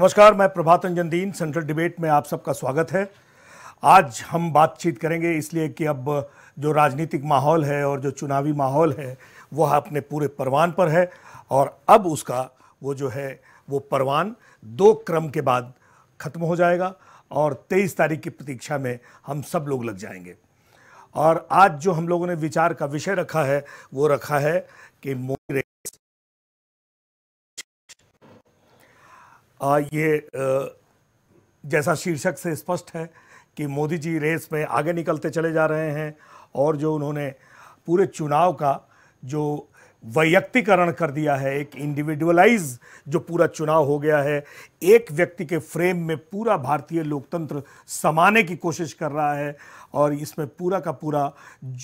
नमस्कार मैं प्रभात रंजन दीन सेंट्रल डिबेट में आप सबका स्वागत है आज हम बातचीत करेंगे इसलिए कि अब जो राजनीतिक माहौल है और जो चुनावी माहौल है वह अपने पूरे परवान पर है और अब उसका वो जो है वो परवान दो क्रम के बाद ख़त्म हो जाएगा और 23 तारीख की प्रतीक्षा में हम सब लोग लग जाएंगे और आज जो हम लोगों ने विचार का विषय रखा है वो रखा है कि आ, ये जैसा शीर्षक से स्पष्ट है कि मोदी जी रेस में आगे निकलते चले जा रहे हैं और जो उन्होंने पूरे चुनाव का जो वैयक्तिकरण कर दिया है एक इंडिविजुअलाइज जो पूरा चुनाव हो गया है एक व्यक्ति के फ्रेम में पूरा भारतीय लोकतंत्र समाने की कोशिश कर रहा है और इसमें पूरा का पूरा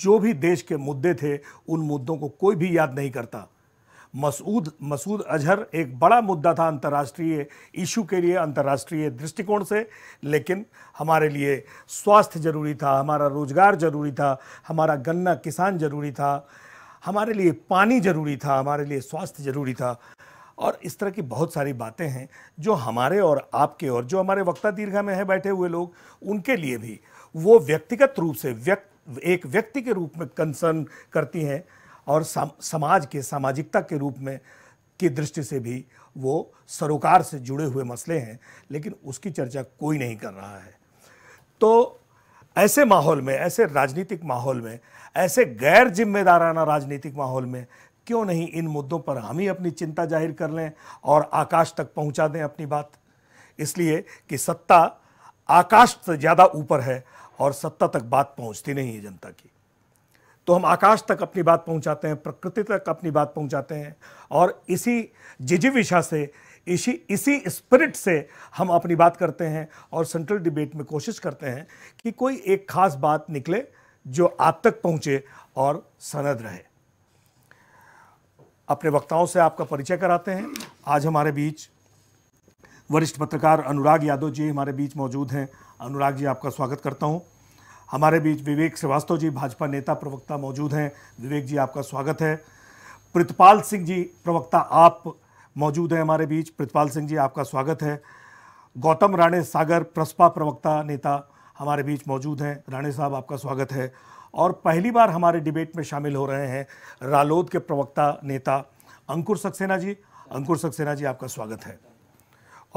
जो भी देश के मुद्दे थे उन मुद्दों को कोई भी याद नहीं करता मसूद मसूद अजहर एक बड़ा मुद्दा था अंतर्राष्ट्रीय इशू के लिए अंतर्राष्ट्रीय दृष्टिकोण से लेकिन हमारे लिए स्वास्थ्य ज़रूरी था हमारा रोज़गार ज़रूरी था हमारा गन्ना किसान ज़रूरी था हमारे लिए पानी ज़रूरी था हमारे लिए स्वास्थ्य ज़रूरी था और इस तरह की बहुत सारी बातें हैं जो हमारे और आपके और जो हमारे वक्ता दीर्घा में है बैठे हुए लोग उनके लिए भी वो व्यक्तिगत रूप से व्यक्त एक व्यक्ति के रूप में कंसर्न करती हैं और समाज के सामाजिकता के रूप में की दृष्टि से भी वो सरोकार से जुड़े हुए मसले हैं लेकिन उसकी चर्चा कोई नहीं कर रहा है तो ऐसे माहौल में ऐसे राजनीतिक माहौल में ऐसे गैर जिम्मेदाराना राजनीतिक माहौल में क्यों नहीं इन मुद्दों पर हम ही अपनी चिंता जाहिर कर लें और आकाश तक पहुंचा दें अपनी बात इसलिए कि सत्ता आकाश से ज़्यादा ऊपर है और सत्ता तक बात पहुंचती नहीं है जनता की तो हम आकाश तक अपनी बात पहुंचाते हैं प्रकृति तक अपनी बात पहुंचाते हैं और इसी जिजिविशा से इसी इसी स्पिरिट से हम अपनी बात करते हैं और सेंट्रल डिबेट में कोशिश करते हैं कि कोई एक खास बात निकले जो आप तक पहुंचे और सनद रहे अपने वक्ताओं से आपका परिचय कराते हैं आज हमारे बीच वरिष्ठ पत्रकार अनुराग यादव जी हमारे बीच मौजूद हैं अनुराग जी आपका स्वागत करता हूं हमारे बीच विवेक श्रीवास्तव जी भाजपा नेता प्रवक्ता मौजूद हैं विवेक जी आपका स्वागत है प्रितपाल सिंह जी प्रवक्ता आप मौजूद हैं हमारे बीच प्रितपाल सिंह जी आपका स्वागत है गौतम राणे सागर प्रसपा प्रवक्ता नेता हमारे बीच मौजूद हैं राणे साहब आपका स्वागत है और पहली बार हमारे डिबेट में शामिल हो रहे हैं रालोद के प्रवक्ता नेता अंकुर सक्सेना जी अंकुर सक्सेना जी आपका स्वागत है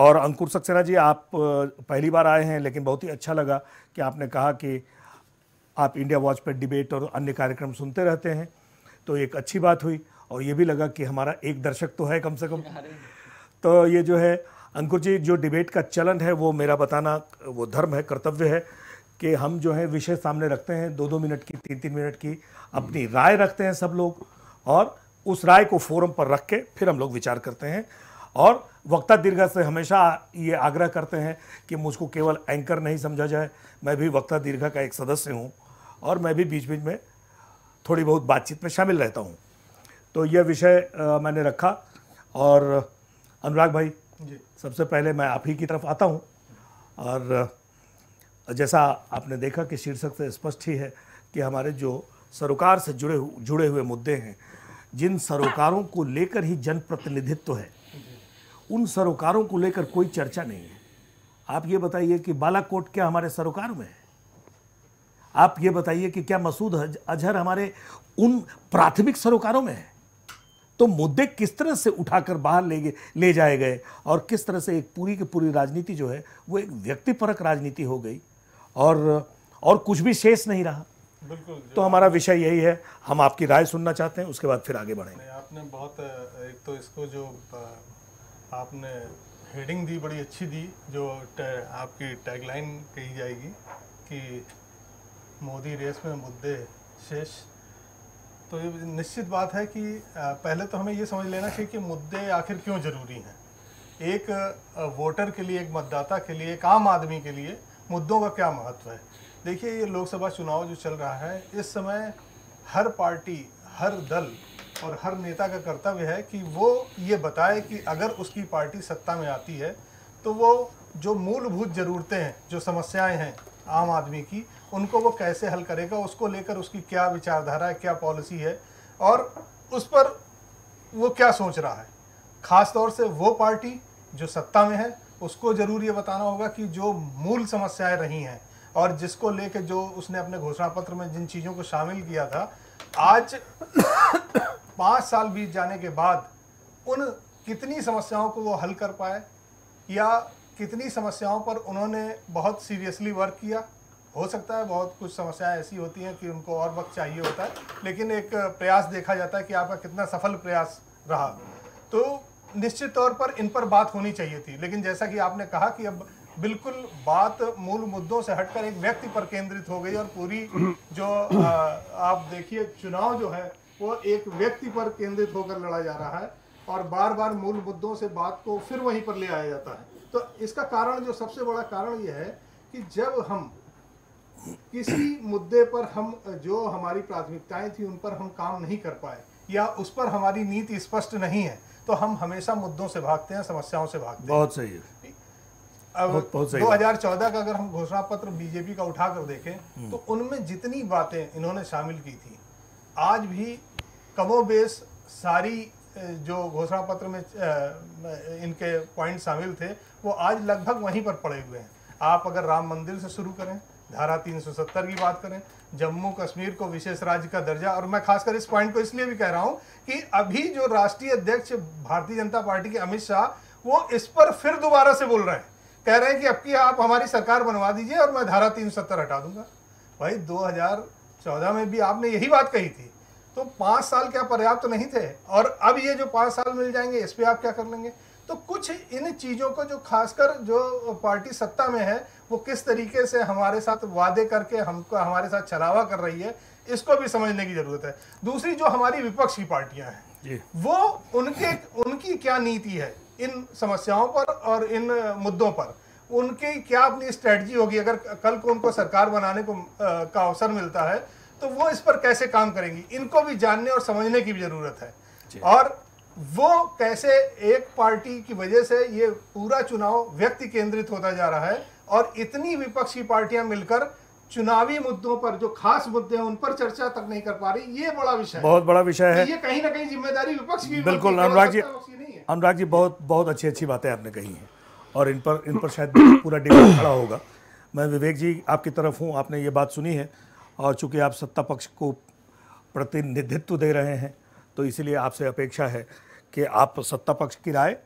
और अंकुर सक्सेना जी आप पहली बार आए हैं लेकिन बहुत ही अच्छा लगा कि आपने कहा कि आप इंडिया वॉच पर डिबेट और अन्य कार्यक्रम सुनते रहते हैं तो एक अच्छी बात हुई और ये भी लगा कि हमारा एक दर्शक तो है कम से कम तो ये जो है अंकुर जी जो डिबेट का चलन है वो मेरा बताना वो धर्म है कर्तव्य है कि हम जो है विषय सामने रखते हैं दो दो मिनट की तीन तीन मिनट की अपनी हम्म। राय रखते हैं सब लोग और उस राय को फोरम पर रख के फिर हम लोग विचार करते हैं और वक्ता दीर्घा से हमेशा ये आग्रह करते हैं कि मुझको केवल एंकर नहीं समझा जाए मैं भी वक्ता दीर्घा का एक सदस्य हूँ और मैं भी बीच बीच में थोड़ी बहुत बातचीत में शामिल रहता हूँ तो यह विषय मैंने रखा और अनुराग भाई सबसे पहले मैं आप ही की तरफ आता हूँ और जैसा आपने देखा कि शीर्षक से स्पष्ट ही है कि हमारे जो सरोकार से जुड़े जुड़े हुए मुद्दे हैं जिन सरोकारों को लेकर ही जनप्रतिनिधित्व तो है उन सरोकारों को लेकर कोई चर्चा नहीं है आप ये बताइए कि बालाकोट क्या हमारे सरोकार में है आप ये बताइए कि क्या मसूद अजहर हमारे उन प्राथमिक सरोकारों में है तो मुद्दे किस तरह से उठाकर बाहर ले गए ले जाए गए और किस तरह से एक पूरी की पूरी राजनीति जो है वो एक व्यक्तिपरक राजनीति हो गई और और कुछ भी शेष नहीं रहा बिल्कुल तो हमारा विषय यही है हम आपकी राय सुनना चाहते हैं उसके बाद फिर आगे बढ़ेंगे आपने बहुत एक तो इसको जो आपने हेडिंग दी बड़ी अच्छी दी जो आपकी टैगलाइन कही जाएगी कि मोदी रेस में मुद्दे शेष तो ये निश्चित बात है कि पहले तो हमें ये समझ लेना चाहिए कि मुद्दे आखिर क्यों ज़रूरी हैं एक वोटर के लिए एक मतदाता के लिए एक आम आदमी के लिए मुद्दों का क्या महत्व है देखिए ये लोकसभा चुनाव जो चल रहा है इस समय हर पार्टी हर दल और हर नेता का कर्तव्य है कि वो ये बताए कि अगर उसकी पार्टी सत्ता में आती है तो वो जो मूलभूत ज़रूरतें हैं जो समस्याएं हैं आम आदमी की उनको वो कैसे हल करेगा उसको लेकर उसकी क्या विचारधारा है क्या पॉलिसी है और उस पर वो क्या सोच रहा है ख़ास तौर से वो पार्टी जो सत्ता में है उसको ज़रूर ये बताना होगा कि जो मूल समस्याएं रही हैं और जिसको लेके जो उसने अपने घोषणा पत्र में जिन चीज़ों को शामिल किया था आज पाँच साल बीत जाने के बाद उन कितनी समस्याओं को वो हल कर पाए या कितनी समस्याओं पर उन्होंने बहुत सीरियसली वर्क किया हो सकता है बहुत कुछ समस्याएं ऐसी होती हैं कि उनको और वक्त चाहिए होता है लेकिन एक प्रयास देखा जाता है कि आपका कितना सफल प्रयास रहा तो निश्चित तौर पर इन पर बात होनी चाहिए थी लेकिन जैसा कि आपने कहा कि अब बिल्कुल बात मूल मुद्दों से हटकर एक व्यक्ति पर केंद्रित हो गई और पूरी जो आ, आप देखिए चुनाव जो है वो एक व्यक्ति पर केंद्रित होकर लड़ा जा रहा है और बार बार मूल मुद्दों से बात को फिर वहीं पर ले आया जाता है तो इसका कारण जो सबसे बड़ा कारण यह है कि जब हम किसी मुद्दे पर हम जो हमारी प्राथमिकताएं थी उन पर हम काम नहीं कर पाए या उस पर हमारी नीति स्पष्ट नहीं है तो हम हमेशा मुद्दों से भागते हैं समस्याओं से भागते हैं बहुत सही है अब दो हजार चौदह का अगर हम घोषणा पत्र बीजेपी का उठाकर देखें हम्म। तो उनमें जितनी बातें इन्होंने शामिल की थी आज भी बेस सारी जो घोषणा पत्र में इनके पॉइंट शामिल थे वो आज लगभग वहीं पर पड़े हुए हैं आप अगर राम मंदिर से शुरू करें धारा 370 की बात करें जम्मू कश्मीर को विशेष राज्य का दर्जा और मैं खासकर इस पॉइंट को इसलिए भी कह रहा हूं कि अभी जो राष्ट्रीय अध्यक्ष भारतीय जनता पार्टी के अमित शाह वो इस पर फिर दोबारा से बोल रहे हैं कह रहे हैं कि अब की आप हमारी सरकार बनवा दीजिए और मैं धारा तीन हटा दूंगा भाई दो में भी आपने यही बात कही थी तो पाँच साल क्या पर्याप्त तो नहीं थे और अब ये जो पाँच साल मिल जाएंगे इस पर आप क्या कर लेंगे तो कुछ इन चीज़ों को जो खासकर जो पार्टी सत्ता में है वो किस तरीके से हमारे साथ वादे करके हमको हमारे साथ छलावा कर रही है इसको भी समझने की जरूरत है दूसरी जो हमारी विपक्ष की पार्टियां हैं वो उनके उनकी क्या नीति है इन समस्याओं पर और इन मुद्दों पर उनकी क्या अपनी स्ट्रेटजी होगी अगर कल को उनको सरकार बनाने को आ, का अवसर मिलता है तो वो इस पर कैसे काम करेंगी इनको भी जानने और समझने की भी जरूरत है और वो कैसे एक पार्टी की वजह से ये पूरा चुनाव व्यक्ति केंद्रित होता जा रहा है और इतनी विपक्षी पार्टियां मिलकर चुनावी मुद्दों पर जो खास मुद्दे हैं उन पर चर्चा तक नहीं कर पा रही ये बड़ा विषय बहुत बड़ा विषय है तो ये कहीं ना कहीं जिम्मेदारी विपक्ष की बिल्कुल अनुराग जी अनुराग जी बहुत बहुत अच्छी अच्छी बातें आपने कही हैं और इन पर इन पर शायद पूरा डिबेट खड़ा होगा मैं विवेक जी आपकी तरफ हूँ आपने ये बात सुनी है और चूंकि आप सत्ता पक्ष को प्रतिनिधित्व दे रहे हैं तो इसीलिए आपसे अपेक्षा है कि आप सत्ता पक्ष की राय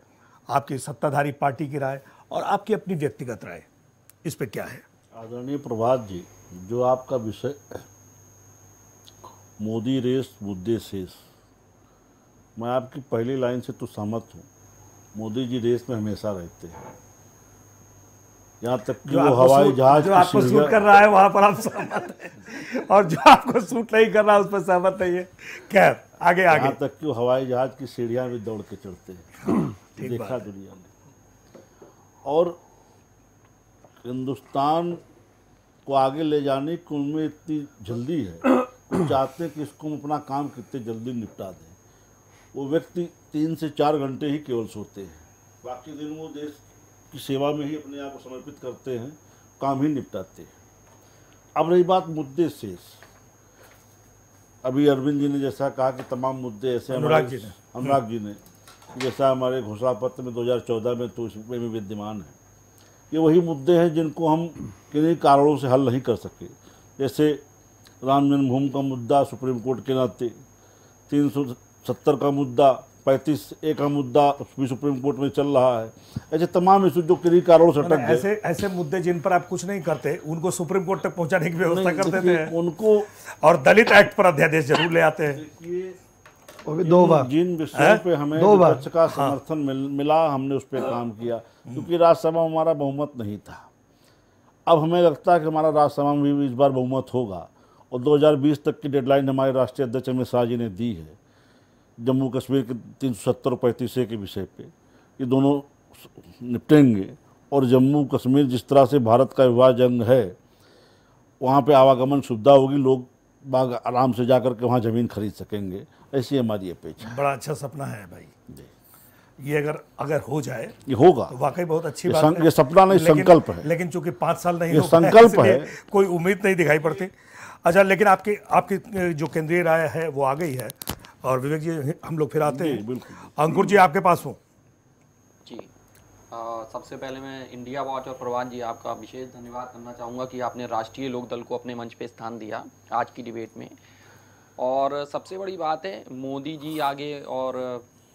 आपकी सत्ताधारी पार्टी की राय और आपकी अपनी व्यक्तिगत राय इस पर क्या है आदरणीय प्रभात जी जो आपका विषय मोदी रेस मुद्दे शेष मैं आपकी पहली लाइन से तो सहमत हूँ मोदी जी रेस में हमेशा रहते हैं यहाँ तक कि वो हवाई जहाज आपको सूट कर रहा है वहां पर आप सहमत हैं और जो आपको सूट नहीं कर रहा है उस पर सहमत नहीं है खैर आगे आगे तक कि हवाई जहाज की सीढ़ियाँ भी दौड़ के चढ़ते हैं हाँ, देखा दुनिया ने और हिंदुस्तान को आगे ले जाने की उनमें इतनी जल्दी है चाहते हैं कि इसको हम अपना काम कितने जल्दी निपटा दें वो व्यक्ति तीन से चार घंटे ही केवल सोते हैं बाकी दिन वो देश की सेवा में ही अपने आप को समर्पित करते हैं काम ही निपटाते हैं अब रही बात मुद्दे शेष अभी अरविंद जी ने जैसा कहा कि तमाम मुद्दे ऐसे अनुराग जी ने अनुराग जी ने जैसा हमारे घोषणा पत्र में 2014 में तो इसमें भी विद्यमान है ये वही मुद्दे हैं जिनको हम किन्हीं कारणों से हल नहीं कर सके जैसे राम जन्मभूमि का मुद्दा सुप्रीम कोर्ट के नाते तीन सौ सत्तर का मुद्दा पैंतीस ए का मुद्दा भी सुप्रीम कोर्ट में चल रहा है ऐसे तमाम इशू जो कई कारणों से अटक ऐसे ऐसे मुद्दे जिन पर आप कुछ नहीं करते उनको सुप्रीम कोर्ट तक पहुंचाने की व्यवस्था कर देते हैं उनको और दलित एक्ट पर अध्यादेश जरूर ले आते हैं दो बार जिन विषयों पे हमें दो बार का हाँ। समर्थन मिला हमने उस पर हाँ। काम किया हम्म। क्योंकि राज्यसभा में हमारा बहुमत नहीं था अब हमें लगता है कि हमारा राज्यसभा में भी इस बार बहुमत होगा और 2020 तक की डेडलाइन हमारे राष्ट्रीय अध्यक्ष अमित शाह जी ने दी है जम्मू कश्मीर के तीन सौ सत्तर और पैंतीस के विषय पे ये दोनों निपटेंगे और जम्मू कश्मीर जिस तरह से भारत का विवाह जंग है वहाँ पे आवागमन सुविधा होगी लोग बाग आराम से जा कर के वहाँ ज़मीन खरीद सकेंगे ऐसी हमारी अपेक्षा बड़ा अच्छा सपना है भाई जी ये अगर अगर हो जाए ये होगा तो वाकई बहुत अच्छी बात है ये सपना नहीं संकल्प है लेकिन चूंकि पाँच साल नहीं ये संकल्प है कोई उम्मीद नहीं दिखाई पड़ती अच्छा लेकिन आपकी आपकी जो केंद्रीय राय है वो आ गई है और विवेक जी हम लोग फिर आते हैं अंकुर जी आपके पास हूँ जी सबसे पहले मैं इंडिया वॉच और प्रवान जी आपका विशेष धन्यवाद करना चाहूँगा कि आपने राष्ट्रीय लोक दल को अपने मंच पे स्थान दिया आज की डिबेट में और सबसे बड़ी बात है मोदी जी आगे और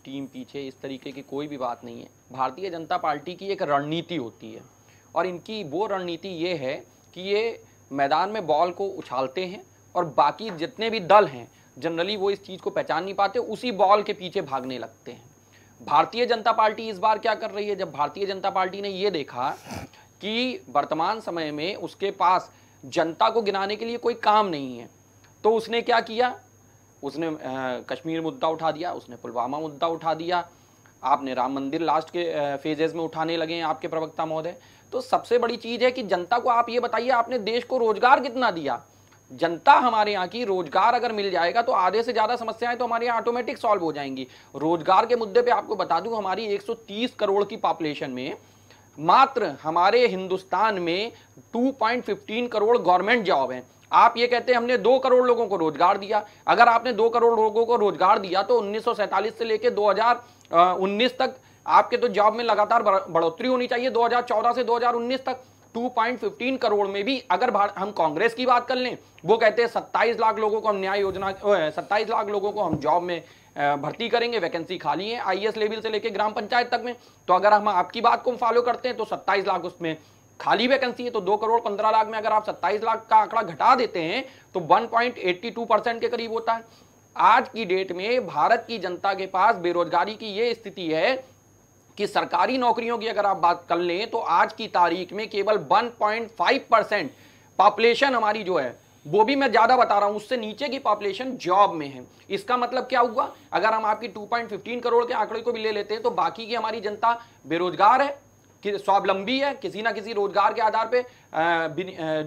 टीम पीछे इस तरीके की कोई भी बात नहीं है भारतीय जनता पार्टी की एक रणनीति होती है और इनकी वो रणनीति ये है कि ये मैदान में बॉल को उछालते हैं और बाकी जितने भी दल हैं जनरली वो इस चीज़ को पहचान नहीं पाते उसी बॉल के पीछे भागने लगते हैं भारतीय जनता पार्टी इस बार क्या कर रही है जब भारतीय जनता पार्टी ने ये देखा कि वर्तमान समय में उसके पास जनता को गिनाने के लिए कोई काम नहीं है तो उसने क्या किया उसने आ, कश्मीर मुद्दा उठा दिया उसने पुलवामा मुद्दा उठा दिया आपने राम मंदिर लास्ट के फेजेस में उठाने लगे हैं आपके प्रवक्ता महोदय तो सबसे बड़ी चीज़ है कि जनता को आप ये बताइए आपने देश को रोजगार कितना दिया जनता हमारे यहाँ की रोजगार अगर मिल जाएगा तो आधे से ज़्यादा समस्याएं तो हमारे यहाँ ऑटोमेटिक सॉल्व हो जाएंगी रोजगार के मुद्दे पे आपको बता दूं हमारी 130 करोड़ की पॉपुलेशन में मात्र हमारे हिंदुस्तान में 2.15 करोड़ गवर्नमेंट जॉब हैं आप ये कहते हैं हमने दो करोड़ लोगों को रोजगार दिया अगर आपने दो करोड़ लोगों को रोजगार दिया तो उन्नीस से लेकर दो तक आपके तो जॉब में लगातार बढ़ोतरी होनी चाहिए दो से दो तक 2.15 करोड़ में भी अगर हम कांग्रेस की बात कर लें वो कहते हैं 27 लाख लोगों को हम न्याय योजना 27 लाख लोगों को हम जॉब में भर्ती करेंगे वैकेंसी खाली है आईएएस e लेवल से लेकर ग्राम पंचायत तक में तो अगर हम आपकी बात को फॉलो करते हैं तो सत्ताईस लाख उसमें खाली वैकेंसी है तो दो करोड़ पंद्रह लाख में अगर आप सत्ताईस लाख का आंकड़ा घटा देते हैं तो टू परसेंट के करीब होता है आज की डेट में भारत की जनता के पास बेरोजगारी की यह स्थिति है कि सरकारी नौकरियों की अगर आप बात कर लें तो आज की तारीख में केवल 1.5 परसेंट पॉपुलेशन हमारी जो है वो भी मैं ज़्यादा बता रहा हूं उससे नीचे की पॉपुलेशन जॉब में है इसका मतलब क्या हुआ अगर हम आपकी 2.15 करोड़ के आंकड़े को भी ले लेते हैं तो बाकी की हमारी जनता बेरोजगार है कि स्वावलंबी है किसी ना किसी रोजगार के आधार पे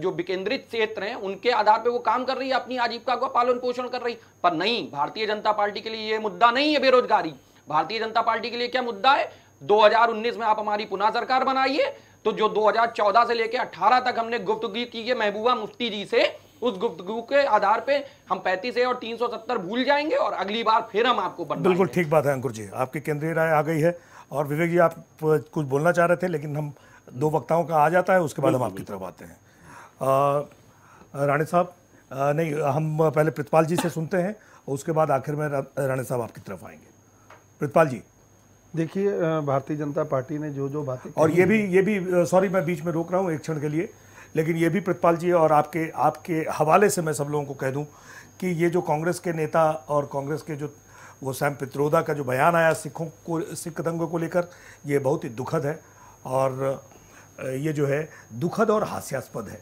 जो विकेंद्रित क्षेत्र हैं उनके आधार पे वो काम कर रही है अपनी आजीविका का पालन पोषण कर रही पर नहीं भारतीय जनता पार्टी के लिए ये मुद्दा नहीं है बेरोजगारी भारतीय जनता पार्टी के लिए क्या मुद्दा है 2019 में आप हमारी पुनः सरकार बनाइए तो जो 2014 से लेकर 18 तक हमने गुप्तगु की है महबूबा मुफ्ती जी से उस गुप्तगु के आधार पे हम पैंतीस और 370 भूल जाएंगे और अगली बार फिर हम आपको बिल्कुल ठीक बात है अंकुर जी आपकी केंद्रीय राय आ गई है और विवेक जी आप कुछ बोलना चाह रहे थे लेकिन हम दो वक्ताओं का आ जाता है उसके बाद हम आपकी तरफ आते हैं राणे साहब नहीं हम पहले प्रतपाल जी से सुनते हैं उसके बाद आखिर में राणे साहब आपकी तरफ आएंगे प्रतपाल जी देखिए भारतीय जनता पार्टी ने जो जो बातें और ये भी ये भी सॉरी मैं बीच में रोक रहा हूँ एक क्षण के लिए लेकिन ये भी प्रतपाल जी और आपके आपके हवाले से मैं सब लोगों को कह दूँ कि ये जो कांग्रेस के नेता और कांग्रेस के जो वो सैम पित्रोदा का जो बयान आया सिखों को सिख दंगों को लेकर ये बहुत ही दुखद है और ये जो है दुखद और हास्यास्पद है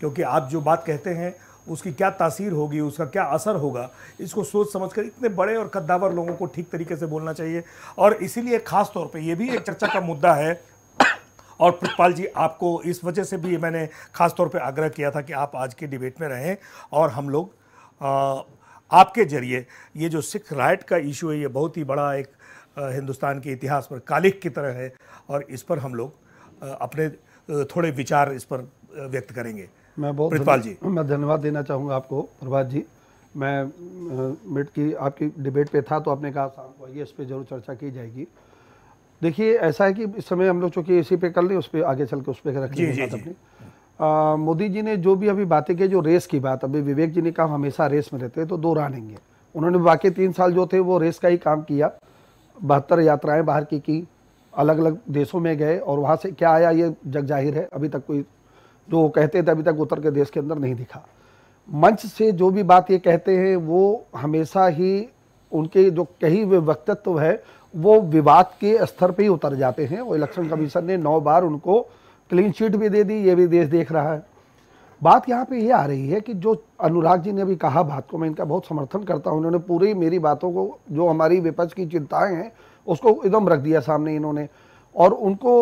क्योंकि आप जो बात कहते हैं उसकी क्या तासीर होगी उसका क्या असर होगा इसको सोच समझ कर इतने बड़े और कद्दावर लोगों को ठीक तरीके से बोलना चाहिए और इसीलिए ख़ास तौर पर यह भी एक चर्चा का मुद्दा है और प्रतपाल जी आपको इस वजह से भी मैंने खास तौर पे आग्रह किया था कि आप आज के डिबेट में रहें और हम लोग आ, आपके जरिए ये जो सिख राइट का इशू है ये बहुत ही बड़ा एक हिंदुस्तान के इतिहास पर कालिक की तरह है और इस पर हम लोग अपने थोड़े विचार इस पर व्यक्त करेंगे मैं बहुत प्रतिपाल जी मैं धन्यवाद देना चाहूँगा आपको प्रभात जी मैं मिट की आपकी डिबेट पे था तो आपने कहा शाम को आइए इस पर जरूर चर्चा की जाएगी देखिए ऐसा है कि इस समय हम लोग चूँकि इसी पे कर लें उस पर आगे चल के उस पर रख लीजिए अपनी मोदी जी ने जो भी अभी बातें की जो रेस की बात अभी विवेक जी ने कहा हमेशा रेस में रहते हैं तो दो रानेंगे उन्होंने बाकी तीन साल जो थे वो रेस का ही काम किया बहत्तर यात्राएं बाहर की की अलग अलग देशों में गए और वहाँ से क्या आया ये जग जाहिर है अभी तक कोई जो वो कहते थे अभी तक उत्तर देश के अंदर नहीं दिखा मंच से जो भी बात ये कहते हैं वो हमेशा ही उनके जो कही हुए वक्तत्व है वो विवाद के स्तर पे ही उतर जाते हैं और इलेक्शन कमीशन ने नौ बार उनको क्लीन चीट भी दे दी ये भी देश देख रहा है बात यहाँ पे ये आ रही है कि जो अनुराग जी ने अभी कहा बात को मैं इनका बहुत समर्थन करता हूँ इन्होंने पूरी मेरी बातों को जो हमारी विपक्ष की चिंताएं हैं उसको एकदम रख दिया सामने इन्होंने और उनको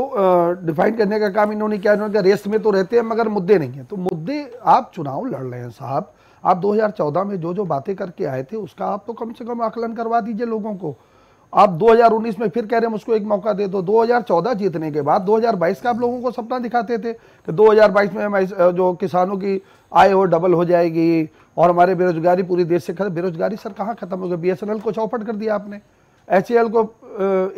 डिफाइन करने का काम इन्होंने किया इन्होंने कहा रेस में तो रहते हैं मगर मुद्दे नहीं हैं तो मुद्दे आप चुनाव लड़ रहे हैं साहब आप 2014 में जो जो बातें करके आए थे उसका आप तो कम से कम आकलन करवा दीजिए लोगों को आप 2019 में फिर कह रहे हैं मुझको एक मौका दे दो 2014 जीतने के बाद 2022 का आप लोगों को सपना दिखाते थे कि 2022 में हमारे जो किसानों की आय हो डबल हो जाएगी और हमारे बेरोजगारी पूरी देश से खत्म बेरोजगारी सर कहाँ खत्म हो गई बी को चौपट कर दिया आपने एच को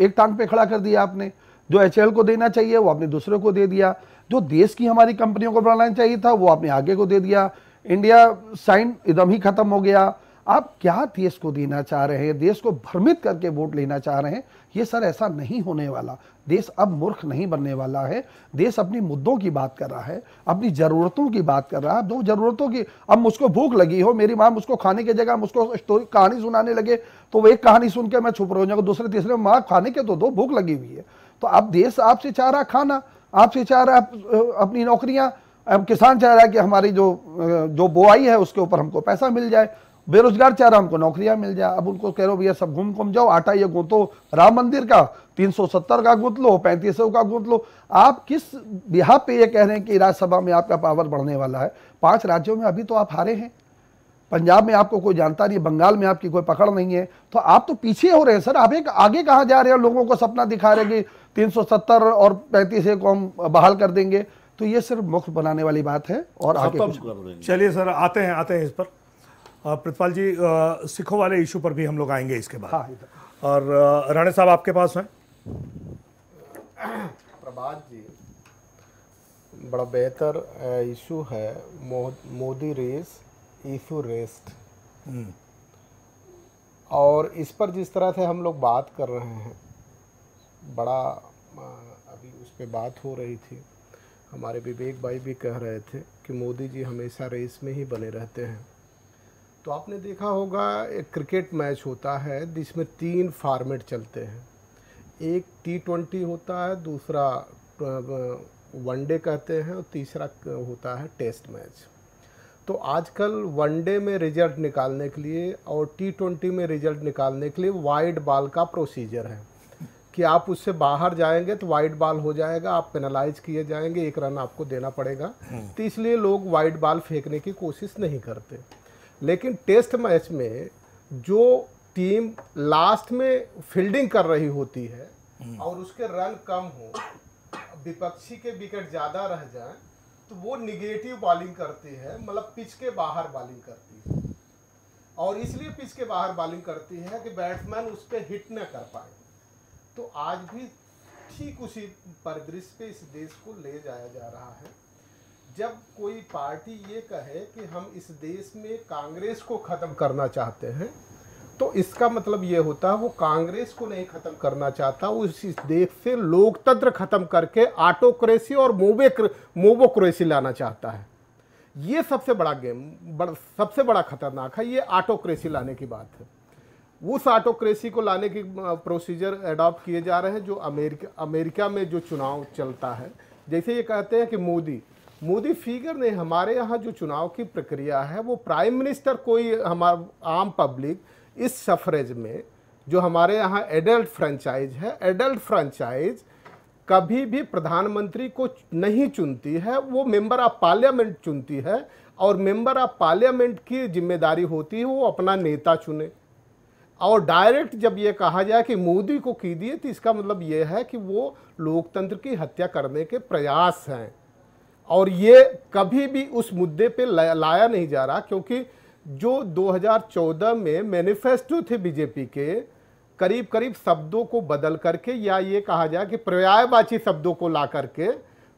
एक टांग पे खड़ा कर दिया आपने जो एच को देना चाहिए वो आपने दूसरों को दे दिया जो देश की हमारी कंपनियों को बढ़ाना चाहिए था वो आपने आगे को दे दिया इंडिया साइन एकदम ही खत्म हो गया आप क्या देश को देना चाह रहे हैं देश को भ्रमित करके वोट लेना चाह रहे हैं ये सर ऐसा नहीं होने वाला देश अब मूर्ख नहीं बनने वाला है देश अपनी मुद्दों की बात कर रहा है अपनी ज़रूरतों की बात कर रहा है दो ज़रूरतों की अब मुझको भूख लगी हो मेरी माँ मुझको खाने की जगह मुझको स्टोरी कहानी सुनाने लगे तो वो एक कहानी सुन के मैं छुप रहा हूँ दूसरे तीसरे माँ खाने के तो दो भूख लगी हुई है तो अब देश आपसे चाह रहा खाना आपसे चाह रहा अपनी नौकरियां अब किसान चाह रहा है कि हमारी जो जो बुआई है उसके ऊपर हमको पैसा मिल जाए बेरोजगार चाह रहा हमको नौकरियां मिल जाए अब उनको कह रहे हो भैया सब घूम घूम जाओ आटा ये गूंतो राम मंदिर का 370 का गूंत लो पैंतीस का गूंत लो आप किस बिहार पे ये कह रहे हैं कि राज्यसभा में आपका पावर बढ़ने वाला है पांच राज्यों में अभी तो आप हारे हैं पंजाब में आपको कोई जानता नहीं बंगाल में आपकी कोई पकड़ नहीं है तो आप तो पीछे हो रहे हैं सर आप एक आगे कहाँ जा रहे हैं लोगों को सपना दिखा रहे हैं कि 370 और पैंतीस को हम बहाल कर देंगे तो ये सिर्फ मुख्य बनाने वाली बात है और आगे तो चलिए सर आते हैं आते हैं इस पर प्रतपाल जी सिखों वाले इशू पर भी हम लोग आएंगे इसके बाद हाँ, और राणे साहब आपके पास हैं प्रभात जी बड़ा बेहतर इशू है मोदी रेस यू रेस्ट hmm. और इस पर जिस तरह से हम लोग बात कर रहे हैं बड़ा अभी उस पर बात हो रही थी हमारे विवेक भाई भी कह रहे थे कि मोदी जी हमेशा रेस में ही बने रहते हैं तो आपने देखा होगा एक क्रिकेट मैच होता है जिसमें तीन फार्मेट चलते हैं एक टी ट्वेंटी होता है दूसरा वनडे कहते हैं और तीसरा होता है टेस्ट मैच तो आजकल वनडे में रिजल्ट निकालने के लिए और टी ट्वेंटी में रिजल्ट निकालने के लिए वाइड बॉल का प्रोसीजर है कि आप उससे बाहर जाएंगे तो वाइड बॉल हो जाएगा आप पेनालाइज किए जाएंगे एक रन आपको देना पड़ेगा तो इसलिए लोग वाइड बॉल फेंकने की कोशिश नहीं करते लेकिन टेस्ट मैच में जो टीम लास्ट में फील्डिंग कर रही होती है और उसके रन कम हो विपक्षी के विकेट ज़्यादा रह जाए तो वो निगेटिव बॉलिंग करती है मतलब पिच के बाहर बॉलिंग करती है और इसलिए पिच के बाहर बॉलिंग करती है कि बैट्समैन उस पर हिट ना कर पाए तो आज भी ठीक उसी परिदृश्य पे इस देश को ले जाया जा रहा है जब कोई पार्टी ये कहे कि हम इस देश में कांग्रेस को ख़त्म करना चाहते हैं तो इसका मतलब ये होता है वो कांग्रेस को नहीं ख़त्म करना चाहता वो इस देश से लोकतंत्र ख़त्म करके आटोक्रेसी और मोबे मोबोक्रेसी लाना चाहता है ये सबसे बड़ा गेम बड़, सबसे बड़ा खतरनाक है ये ऑटोक्रेसी लाने की बात है उस ऑटोक्रेसी को लाने की प्रोसीजर एडॉप्ट किए जा रहे हैं जो अमेरिका अमेरिका में जो चुनाव चलता है जैसे ये कहते हैं कि मोदी मोदी फिगर ने हमारे यहाँ जो चुनाव की प्रक्रिया है वो प्राइम मिनिस्टर कोई हमारा आम पब्लिक इस सफरेज में जो हमारे यहाँ एडल्ट फ्रेंचाइज है एडल्ट फ्रेंचाइज कभी भी प्रधानमंत्री को नहीं चुनती है वो मेंबर ऑफ पार्लियामेंट चुनती है और मेंबर ऑफ पार्लियामेंट की जिम्मेदारी होती है वो अपना नेता चुने और डायरेक्ट जब ये कहा जाए कि मोदी को की दिए तो इसका मतलब ये है कि वो लोकतंत्र की हत्या करने के प्रयास हैं और ये कभी भी उस मुद्दे पे लाया नहीं जा रहा क्योंकि जो 2014 में मैनिफेस्टो थे बीजेपी के करीब करीब शब्दों को बदल करके या ये कहा जाए कि पर्यायवाची शब्दों को ला करके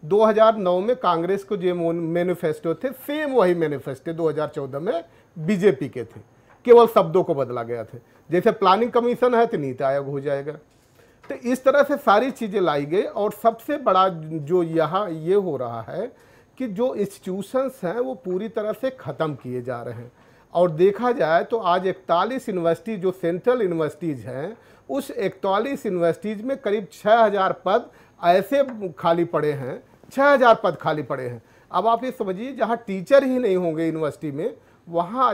2009 में कांग्रेस को जो मैनिफेस्टो थे सेम वही मैनिफेस्टो 2014 में बीजेपी के थे केवल शब्दों को बदला गया था जैसे प्लानिंग कमीशन है तो नीति आयोग हो जाएगा तो इस तरह से सारी चीज़ें लाई गई और सबसे बड़ा जो यहाँ ये हो रहा है कि जो इंस्टीट्यूशंस हैं वो पूरी तरह से ख़त्म किए जा रहे हैं और देखा जाए तो आज इकतालीस यूनिवर्सिटी जो सेंट्रल यूनिवर्सिटीज़ हैं उस इकतालीस यूनिवर्सिटीज़ में करीब छः हज़ार पद ऐसे खाली पड़े हैं छः हज़ार पद खाली पड़े हैं अब आप ये समझिए जहाँ टीचर ही नहीं होंगे यूनिवर्सिटी में वहाँ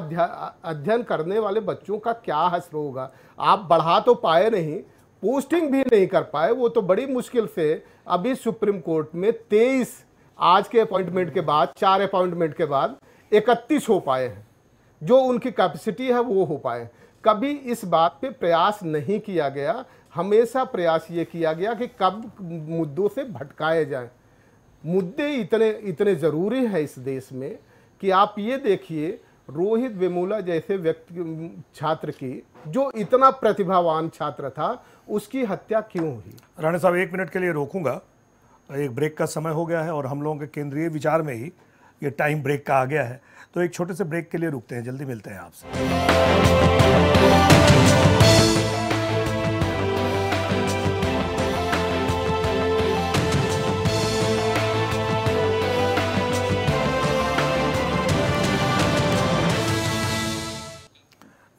अध्ययन करने वाले बच्चों का क्या असर होगा आप बढ़ा तो पाए नहीं पोस्टिंग भी नहीं कर पाए वो तो बड़ी मुश्किल से अभी सुप्रीम कोर्ट में तेईस आज के अपॉइंटमेंट के बाद चार अपॉइंटमेंट के बाद इकतीस हो पाए हैं जो उनकी कैपेसिटी है वो हो पाए कभी इस बात पे प्रयास नहीं किया गया हमेशा प्रयास ये किया गया कि कब मुद्दों से भटकाए जाएं मुद्दे इतने इतने ज़रूरी हैं इस देश में कि आप ये देखिए रोहित वेमूला जैसे व्यक्ति छात्र की जो इतना प्रतिभावान छात्र था उसकी हत्या क्यों हुई राणा साहब एक मिनट के लिए रोकूंगा एक ब्रेक का समय हो गया है और हम लोगों के केंद्रीय विचार में ही ये टाइम ब्रेक का आ गया है तो एक छोटे से ब्रेक के लिए रुकते हैं जल्दी मिलते हैं आपसे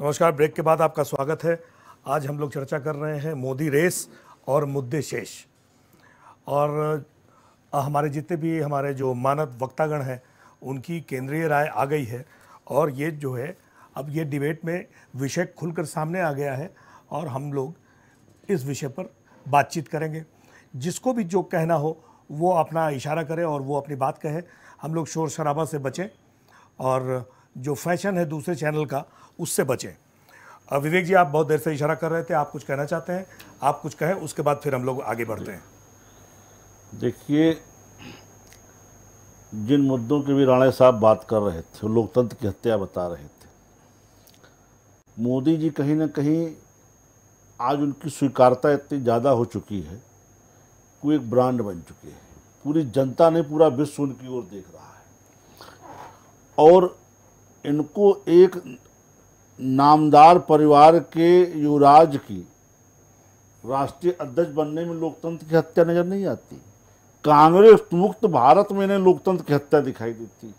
नमस्कार ब्रेक के बाद आपका स्वागत है आज हम लोग चर्चा कर रहे हैं मोदी रेस और मुद्दे शेष और हमारे जितने भी हमारे जो मानद वक्तागण हैं उनकी केंद्रीय राय आ गई है और ये जो है अब ये डिबेट में विषय खुलकर सामने आ गया है और हम लोग इस विषय पर बातचीत करेंगे जिसको भी जो कहना हो वो अपना इशारा करे और वो अपनी बात कहे हम लोग शोर शराबा से बचें और जो फैशन है दूसरे चैनल का उससे बचें विवेक जी आप बहुत देर से इशारा कर रहे थे आप कुछ कहना चाहते हैं आप कुछ कहें उसके बाद फिर हम लोग आगे बढ़ते हैं देखिए जिन मुद्दों की भी राणा साहब बात कर रहे थे लोकतंत्र की हत्या बता रहे थे मोदी जी कहीं ना कहीं आज उनकी स्वीकारता इतनी ज़्यादा हो चुकी है वो एक ब्रांड बन चुके हैं पूरी जनता ने पूरा विश्व उनकी ओर देख रहा है और इनको एक नामदार परिवार के युवराज की राष्ट्रीय अध्यक्ष बनने में लोकतंत्र की हत्या नज़र नहीं आती कांग्रेस मुक्त भारत में इन्हें लोकतंत्र की हत्या दिखाई देती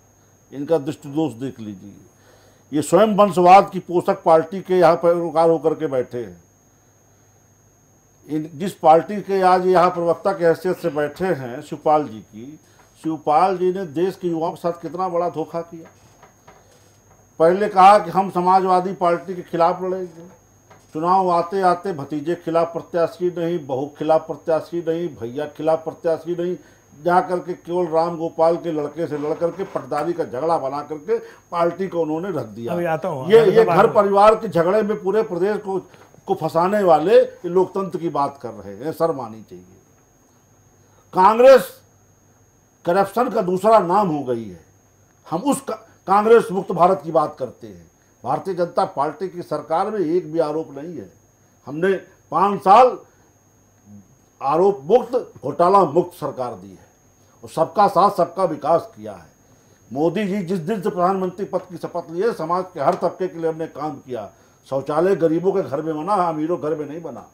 इनका दृष्टिदोष देख लीजिए ये स्वयं वंशवाद की पोषक पार्टी के यहाँ पैरोकार होकर के बैठे हैं इन जिस पार्टी के आज यहाँ प्रवक्ता के हैसियत से बैठे हैं शिवपाल जी की शिवपाल जी ने देश के युवाओं के साथ कितना बड़ा धोखा किया पहले कहा कि हम समाजवादी पार्टी के खिलाफ लड़ेंगे चुनाव आते आते भतीजे खिलाफ प्रत्याशी नहीं बहू खिलाफ प्रत्याशी नहीं भैया खिलाफ प्रत्याशी नहीं जा करके केवल राम गोपाल के लड़के से लड़ करके पटदारी का झगड़ा बना करके पार्टी को उन्होंने रख दिया आता हूं, ये तो ये घर परिवार के झगड़े में पूरे प्रदेश को को फंसाने वाले लोकतंत्र की बात कर रहे हैं सर मानी चाहिए कांग्रेस करप्शन का दूसरा नाम हो गई है हम उस कांग्रेस मुक्त भारत की बात करते हैं भारतीय जनता पार्टी की सरकार में एक भी आरोप नहीं है हमने पाँच साल आरोप मुक्त घोटाला मुक्त सरकार दी है और सबका साथ सबका विकास किया है मोदी जी जिस दिन से प्रधानमंत्री पद की शपथ लिए समाज के हर तबके के लिए हमने काम किया शौचालय गरीबों के घर में बना अमीरों घर में नहीं बना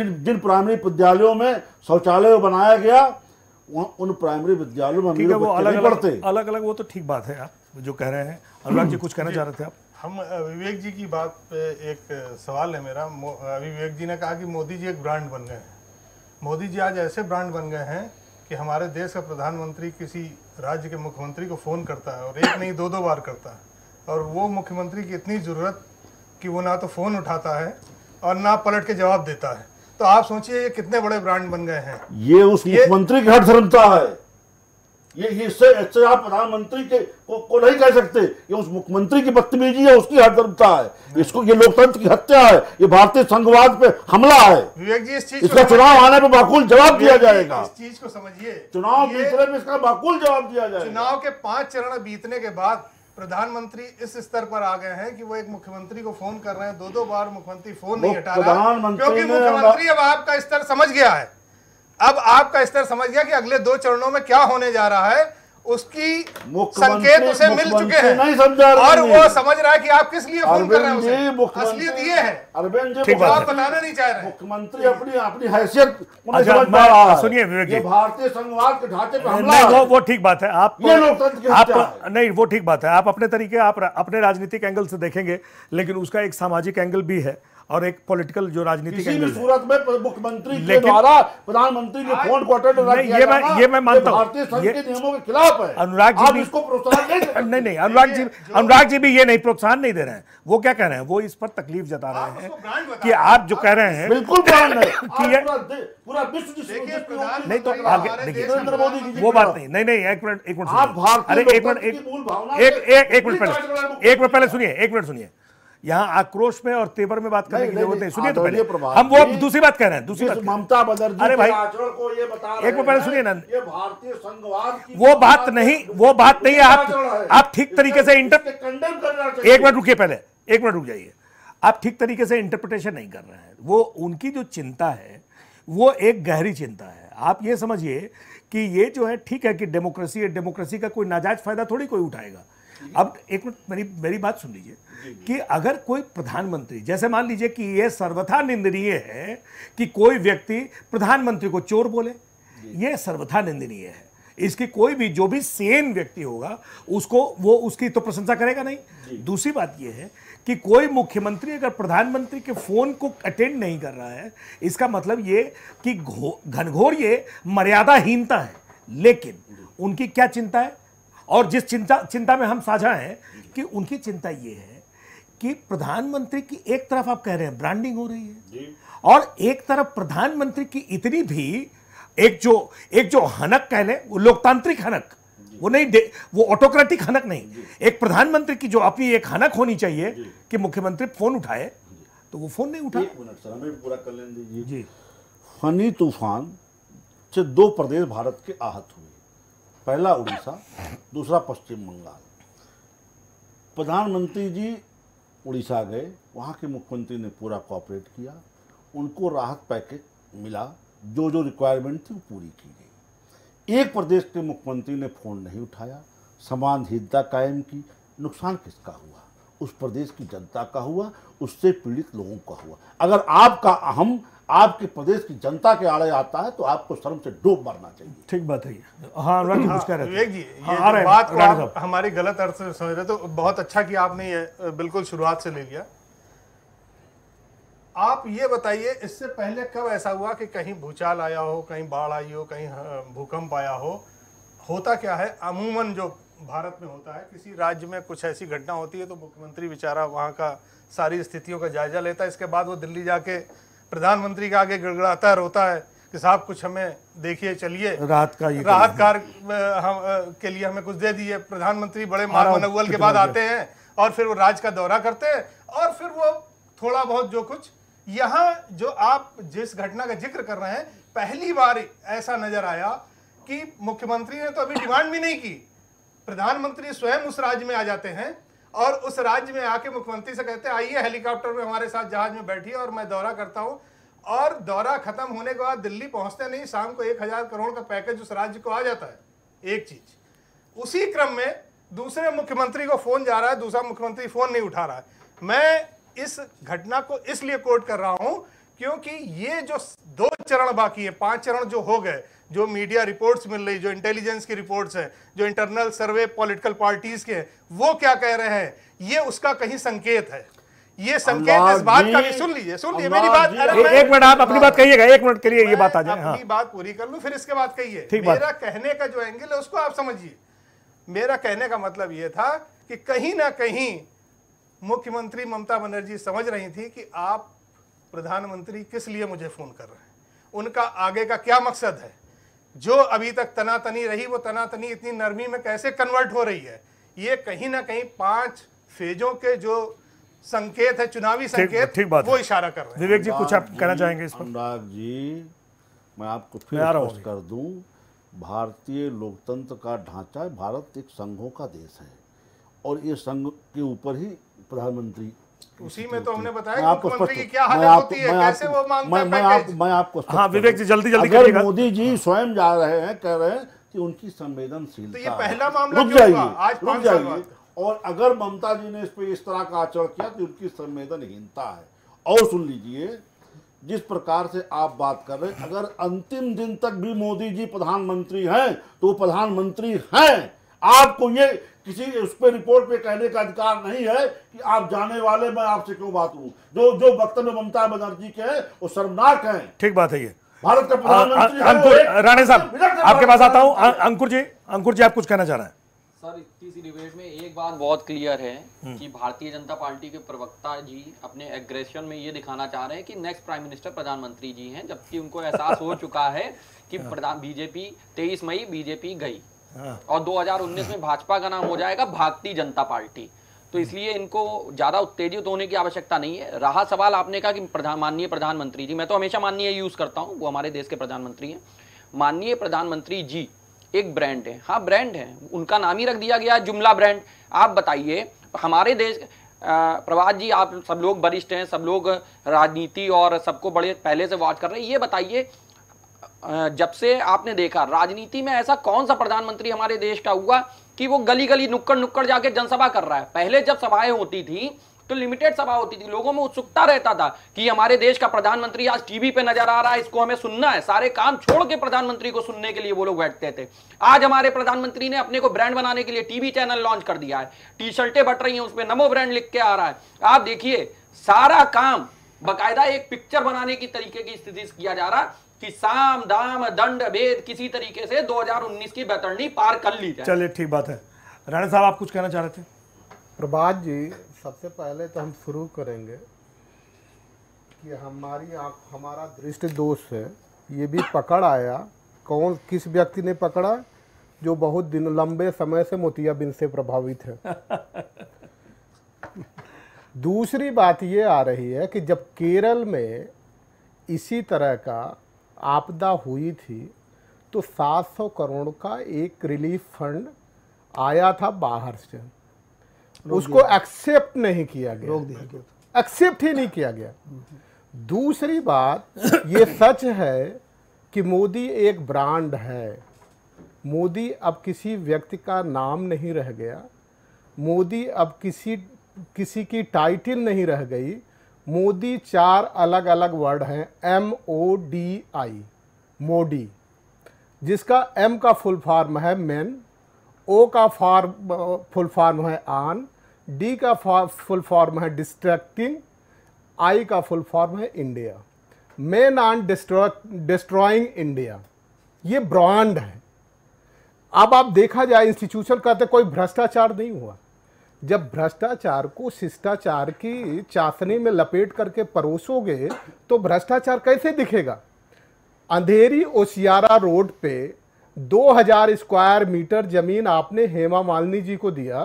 जिन जिन प्राइमरी विद्यालयों में शौचालय बनाया गया उन प्राइमरी विद्यालयों में अमीरों अलग, अलग, अलग अलग वो तो ठीक बात है आप जो कह रहे हैं अनुराग जी कुछ कहना चाह रहे थे आप हम विवेक जी की बात पे एक सवाल है मेरा विवेक जी ने कहा कि मोदी जी एक ब्रांड बन गए हैं मोदी जी आज ऐसे ब्रांड बन गए हैं कि हमारे देश का प्रधानमंत्री किसी राज्य के मुख्यमंत्री को फ़ोन करता है और एक नहीं दो दो बार करता है और वो मुख्यमंत्री की इतनी ज़रूरत कि वो ना तो फ़ोन उठाता है और ना पलट के जवाब देता है तो आप सोचिए ये कितने बड़े ब्रांड बन गए हैं ये उस मुख्यमंत्री का धर्मता है ये इससे इससे आप प्रधानमंत्री के को, को नहीं कह सकते ये उस मुख्यमंत्री की बदतमीजी है उसकी हरदमता है इसको ये लोकतंत्र की हत्या है ये भारतीय संघवाद पे हमला है विवेक जी इस चीज इसका चुनाव आने पे माकूल जवाब दिया जाएगा इस चीज को समझिए चुनाव बीतने में इसका माकूल जवाब दिया जाएगा चुनाव के पांच चरण बीतने के बाद प्रधानमंत्री इस स्तर पर आ गए हैं कि वो एक मुख्यमंत्री को फोन कर रहे हैं दो दो बार मुख्यमंत्री फोन नहीं हटा रहा क्योंकि मुख्यमंत्री अब आपका स्तर समझ गया है अब आपका स्तर समझ गया कि अगले दो चरणों में क्या होने जा रहा है उसकी संकेत उसे मिल चुके हैं नहीं समझा और वो समझ रहा है कि आप किस लिए फोन कर रहे हैं असलियत ये है अरविंद जी आप बताना नहीं चाह रहे मुख्यमंत्री अपनी अपनी हैसियत अच्छा, सुनिए विवेक जी भारतीय संघवाद के ढांचे पर हमला वो वो ठीक बात है आप ये लोकतंत्र आप नहीं वो ठीक बात है आप अपने तरीके आप अपने राजनीतिक एंगल से देखेंगे लेकिन उसका एक सामाजिक एंगल भी है और एक पॉलिटिकल जो राजनीति किसी भी सूरत में मुख्यमंत्री के द्वारा प्रधानमंत्री ने फोन क्वार्टर नहीं ये मैं ये मैं मानता हूँ भारतीय संघ के नियमों के खिलाफ है अनुराग जी इसको प्रोत्साहन नहीं नहीं नहीं अनुराग जी अनुराग जी भी ये नहीं प्रोत्साहन नहीं दे रहे हैं वो क्या कह रहे हैं वो इस पर तकलीफ जता रहे हैं कि आप जो कह रहे हैं बिल्कुल पूरा विश्व नहीं तो आगे देखिए नरेंद्र मोदी वो बात नहीं नहीं नहीं एक मिनट एक मिनट अरे एक मिनट एक मिनट पहले एक मिनट पहले सुनिए एक मिनट सुनिए यहाँ आक्रोश में और तेवर में बात करने की जरूरत है सुनिए तो पहले हम वो दूसरी बात कह रहे हैं दूसरी बात ममता बनर्जी अरे भाई को ये बता एक मिनट पहले सुनिए ना भारतीय संघवाद वो बात नहीं वो बात नहीं है आप आप ठीक तरीके से इंटर एक मिनट रुकिए पहले एक मिनट रुक जाइए आप ठीक तरीके से इंटरप्रिटेशन नहीं कर रहे हैं वो उनकी जो चिंता है वो एक गहरी चिंता है आप ये समझिए कि ये जो है ठीक है कि डेमोक्रेसी है डेमोक्रेसी का कोई नाजायज फायदा थोड़ी कोई उठाएगा अब एक मिनट मेरी मेरी बात सुन लीजिए कि अगर कोई प्रधानमंत्री जैसे मान लीजिए कि यह सर्वथा निंदनीय है कि कोई व्यक्ति प्रधानमंत्री को चोर बोले यह सर्वथा निंदनीय है इसकी कोई भी जो भी सेन व्यक्ति होगा उसको वो उसकी तो प्रशंसा करेगा नहीं दूसरी बात यह है कि कोई मुख्यमंत्री अगर प्रधानमंत्री के फोन को अटेंड नहीं कर रहा है इसका मतलब ये कि घनघोर ये मर्यादाहीनता है लेकिन उनकी क्या चिंता है और जिस चिंता चिंता में हम साझा हैं कि उनकी चिंता ये है कि प्रधानमंत्री की एक तरफ आप कह रहे हैं ब्रांडिंग हो रही है और एक तरफ प्रधानमंत्री की इतनी भी एक जो एक जो हनक कह लें वो लोकतांत्रिक हनक वो नहीं वो ऑटोक्रेटिक हनक नहीं एक प्रधानमंत्री की जो अपनी एक हनक होनी चाहिए कि मुख्यमंत्री फोन उठाए तो वो फोन नहीं उठाए पूरा कर जी फनी तूफान से दो प्रदेश भारत के आहत हुए पहला उड़ीसा दूसरा पश्चिम बंगाल प्रधानमंत्री जी उड़ीसा गए वहाँ के मुख्यमंत्री ने पूरा कॉपरेट किया उनको राहत पैकेज मिला जो जो रिक्वायरमेंट थी वो पूरी की गई एक प्रदेश के मुख्यमंत्री ने फ़ोन नहीं उठाया समान कायम की नुकसान किसका हुआ उस प्रदेश की जनता का हुआ उससे पीड़ित लोगों का हुआ अगर आपका अहम आपके प्रदेश की जनता के आड़े आता है तो आपको शर्म से डूब मरना चाहिए ठीक बात है हाँ हाँ, कुछ कह जी ये हाँ, जो बात को आप हमारे गलत अर्थ से समझ रहे तो बहुत अच्छा कि आपने ये बिल्कुल शुरुआत से ले लिया आप ये बताइए इससे पहले कब ऐसा हुआ कि कहीं भूचाल आया हो कहीं बाढ़ आई हो कहीं भूकंप आया हो होता क्या है अमूमन जो भारत में होता है किसी राज्य में कुछ ऐसी घटना होती है तो मुख्यमंत्री बेचारा वहाँ का सारी स्थितियों का जायजा लेता है इसके बाद वो दिल्ली जाके प्रधानमंत्री के आगे गड़गड़ाता है रोता है कि साहब कुछ हमें देखिए चलिए राहत का राहत कार्य हम के लिए हमें कुछ दे दिए प्रधानमंत्री बड़े मार्गल के बाद आते हैं और फिर वो राज्य का दौरा करते हैं और फिर वो थोड़ा बहुत जो कुछ यहाँ जो आप जिस घटना का जिक्र कर रहे हैं पहली बार ऐसा नजर आया कि मुख्यमंत्री ने तो अभी डिमांड भी नहीं की प्रधानमंत्री स्वयं उस राज्य में आ जाते हैं और उस राज्य में आके मुख्यमंत्री से कहते हैं आइए हेलीकॉप्टर में हमारे साथ जहाज में बैठिए और मैं दौरा करता हूँ और दौरा खत्म होने के बाद दिल्ली पहुंचते नहीं शाम को एक हजार करोड़ का पैकेज उस राज्य को आ जाता है एक चीज उसी क्रम में दूसरे मुख्यमंत्री को फोन जा रहा है दूसरा मुख्यमंत्री फोन नहीं उठा रहा है मैं इस घटना को इसलिए कोर्ट कर रहा हूं क्योंकि ये जो दो चरण बाकी है पांच चरण जो हो गए जो मीडिया रिपोर्ट्स मिल रही जो इंटेलिजेंस की रिपोर्ट्स हैं जो इंटरनल सर्वे पॉलिटिकल पार्टीज के वो क्या कह रहे हैं ये उसका कहीं संकेत है ये संकेत इस बात का भी सुन लीजिए सुन लीजिए मेरी बात अरे एक मिनट आप अपनी बात हाँ। कहिएगा एक मिनट के लिए ये बात आ जाए अपनी हाँ। बात पूरी कर लू फिर इसके बाद कहिए मेरा कहने का जो एंगल है उसको आप समझिए मेरा कहने का मतलब ये था कि कहीं ना कहीं मुख्यमंत्री ममता बनर्जी समझ रही थी कि आप प्रधानमंत्री किस लिए मुझे फ़ोन कर रहे हैं उनका आगे का क्या मकसद है जो अभी तक तनातनी रही वो तनातनी इतनी नरमी में कैसे कन्वर्ट हो रही है ये कहीं ना कहीं पांच फेजों के जो संकेत है चुनावी संकेत ठीक बात वो इशारा कर रहे हैं विवेक जी कुछ आप कहना चाहेंगे इस पर अनुराग जी मैं आपको फिर कर दू भारतीय लोकतंत्र का ढांचा भारत एक संघों का देश है और ये संघ के ऊपर ही प्रधानमंत्री उसी में तो हमने बताया आपको की क्या हालत होती है कैसे वो मांगते हैं मैं मैं आपको हाँ विवेक जी जल्दी जल्दी अगर मोदी जी हाँ। स्वयं जा रहे हैं कह रहे हैं कि उनकी संवेदनशीलता तो ये पहला मामला रुक जाइए आज रुक जाइए और अगर ममता जी ने इस पर इस तरह का आचरण किया तो उनकी संवेदनहीनता है और सुन लीजिए जिस प्रकार से आप बात कर रहे हैं अगर अंतिम दिन तक भी मोदी जी प्रधानमंत्री हैं तो प्रधानमंत्री हैं आपको ये किसी उस पर रिपोर्ट पे कहने का अधिकार नहीं है कि आप जाने वाले मैं आपसे क्यों बात करूं जो जो वक्तव्य ममता बनर्जी के हैं वो शर्मनाक हैं ठीक बात है ये भारत का प्रधानमंत्री राणे साहब आपके पास आता हूं अं, अंकुर जी अंकुर जी आप कुछ कहना चाह रहे हैं सर इसी डिबेट में एक बात बहुत क्लियर है हम्म। कि भारतीय जनता पार्टी के प्रवक्ता जी अपने एग्रेशन में ये दिखाना चाह रहे हैं कि नेक्स्ट प्राइम मिनिस्टर प्रधानमंत्री जी हैं जबकि उनको एहसास हो चुका है कि हाँ। प्रधान बीजेपी 23 मई बीजेपी गई और 2019 में भाजपा का नाम हो जाएगा भारतीय जनता पार्टी तो इसलिए इनको ज्यादा उत्तेजित होने की आवश्यकता नहीं है रहा सवाल आपने कहा कि प्रधान माननीय प्रधानमंत्री जी मैं तो हमेशा माननीय यूज करता हूँ वो हमारे देश के प्रधानमंत्री हैं माननीय प्रधानमंत्री जी एक ब्रांड है हाँ ब्रांड है उनका नाम ही रख दिया गया जुमला ब्रांड आप बताइए हमारे देश प्रभात जी आप सब लोग वरिष्ठ हैं सब लोग राजनीति और सबको बड़े पहले से वॉच कर रहे हैं ये बताइए जब से आपने देखा राजनीति में ऐसा कौन सा प्रधानमंत्री हमारे देश का हुआ कि वो गली गली नुक्कड़ नुक्कड़ जाके जनसभा कर रहा है पहले जब सभाएं होती थी तो लिमिटेड सभा होती थी लोगों में उत्सुकता रहता था कि हमारे देश का प्रधानमंत्री आज टीवी पे नजर आ रहा है इसको हमें सुनना है सारे काम छोड़ के प्रधानमंत्री को सुनने के लिए वो लोग बैठते थे आज हमारे प्रधानमंत्री ने अपने को ब्रांड बनाने के लिए टीवी चैनल लॉन्च कर दिया है टी शर्टें बट रही है उसमें नमो ब्रांड लिख के आ रहा है आप देखिए सारा काम बाकायदा एक पिक्चर बनाने की तरीके की स्थिति किया जा रहा कि साम दाम दंड भेद किसी तरीके से 2019 की बेतरणी पार कर ली जाए चलिए ठीक बात है राणा साहब आप कुछ कहना चाह रहे थे प्रभात जी सबसे पहले तो हम शुरू करेंगे कि हमारी आप हमारा दृष्टि दोष है ये भी पकड़ आया कौन किस व्यक्ति ने पकड़ा जो बहुत दिन लंबे समय से मोतियाबिंद से प्रभावित है दूसरी बात ये आ रही है कि जब केरल में इसी तरह का आपदा हुई थी तो 700 करोड़ का एक रिलीफ फंड आया था बाहर से उसको एक्सेप्ट नहीं किया गया रोक दिया गया एक्सेप्ट ही नहीं किया गया हम्म, हम्म। दूसरी बात ये सच है कि मोदी एक ब्रांड है मोदी अब किसी व्यक्ति का नाम नहीं रह गया मोदी अब किसी किसी की टाइटल नहीं रह गई मोदी चार अलग अलग वर्ड हैं एम ओ डी आई मोडी जिसका एम का फुल फॉर्म है मैन ओ का फॉर्म फुल फॉर्म है आन डी का फुल फॉर्म है डिस्ट्रैक्टिंग आई का फुल फॉर्म है India man on destroying India ये ब्रांड है अब आप देखा जाए इंस्टीट्यूशन कहते तो कोई भ्रष्टाचार नहीं हुआ जब भ्रष्टाचार को शिष्टाचार की चाशनी में लपेट करके परोसोगे तो भ्रष्टाचार कैसे दिखेगा अंधेरी ओशियारा रोड पे 2000 स्क्वायर मीटर जमीन आपने हेमा मालिनी जी को दिया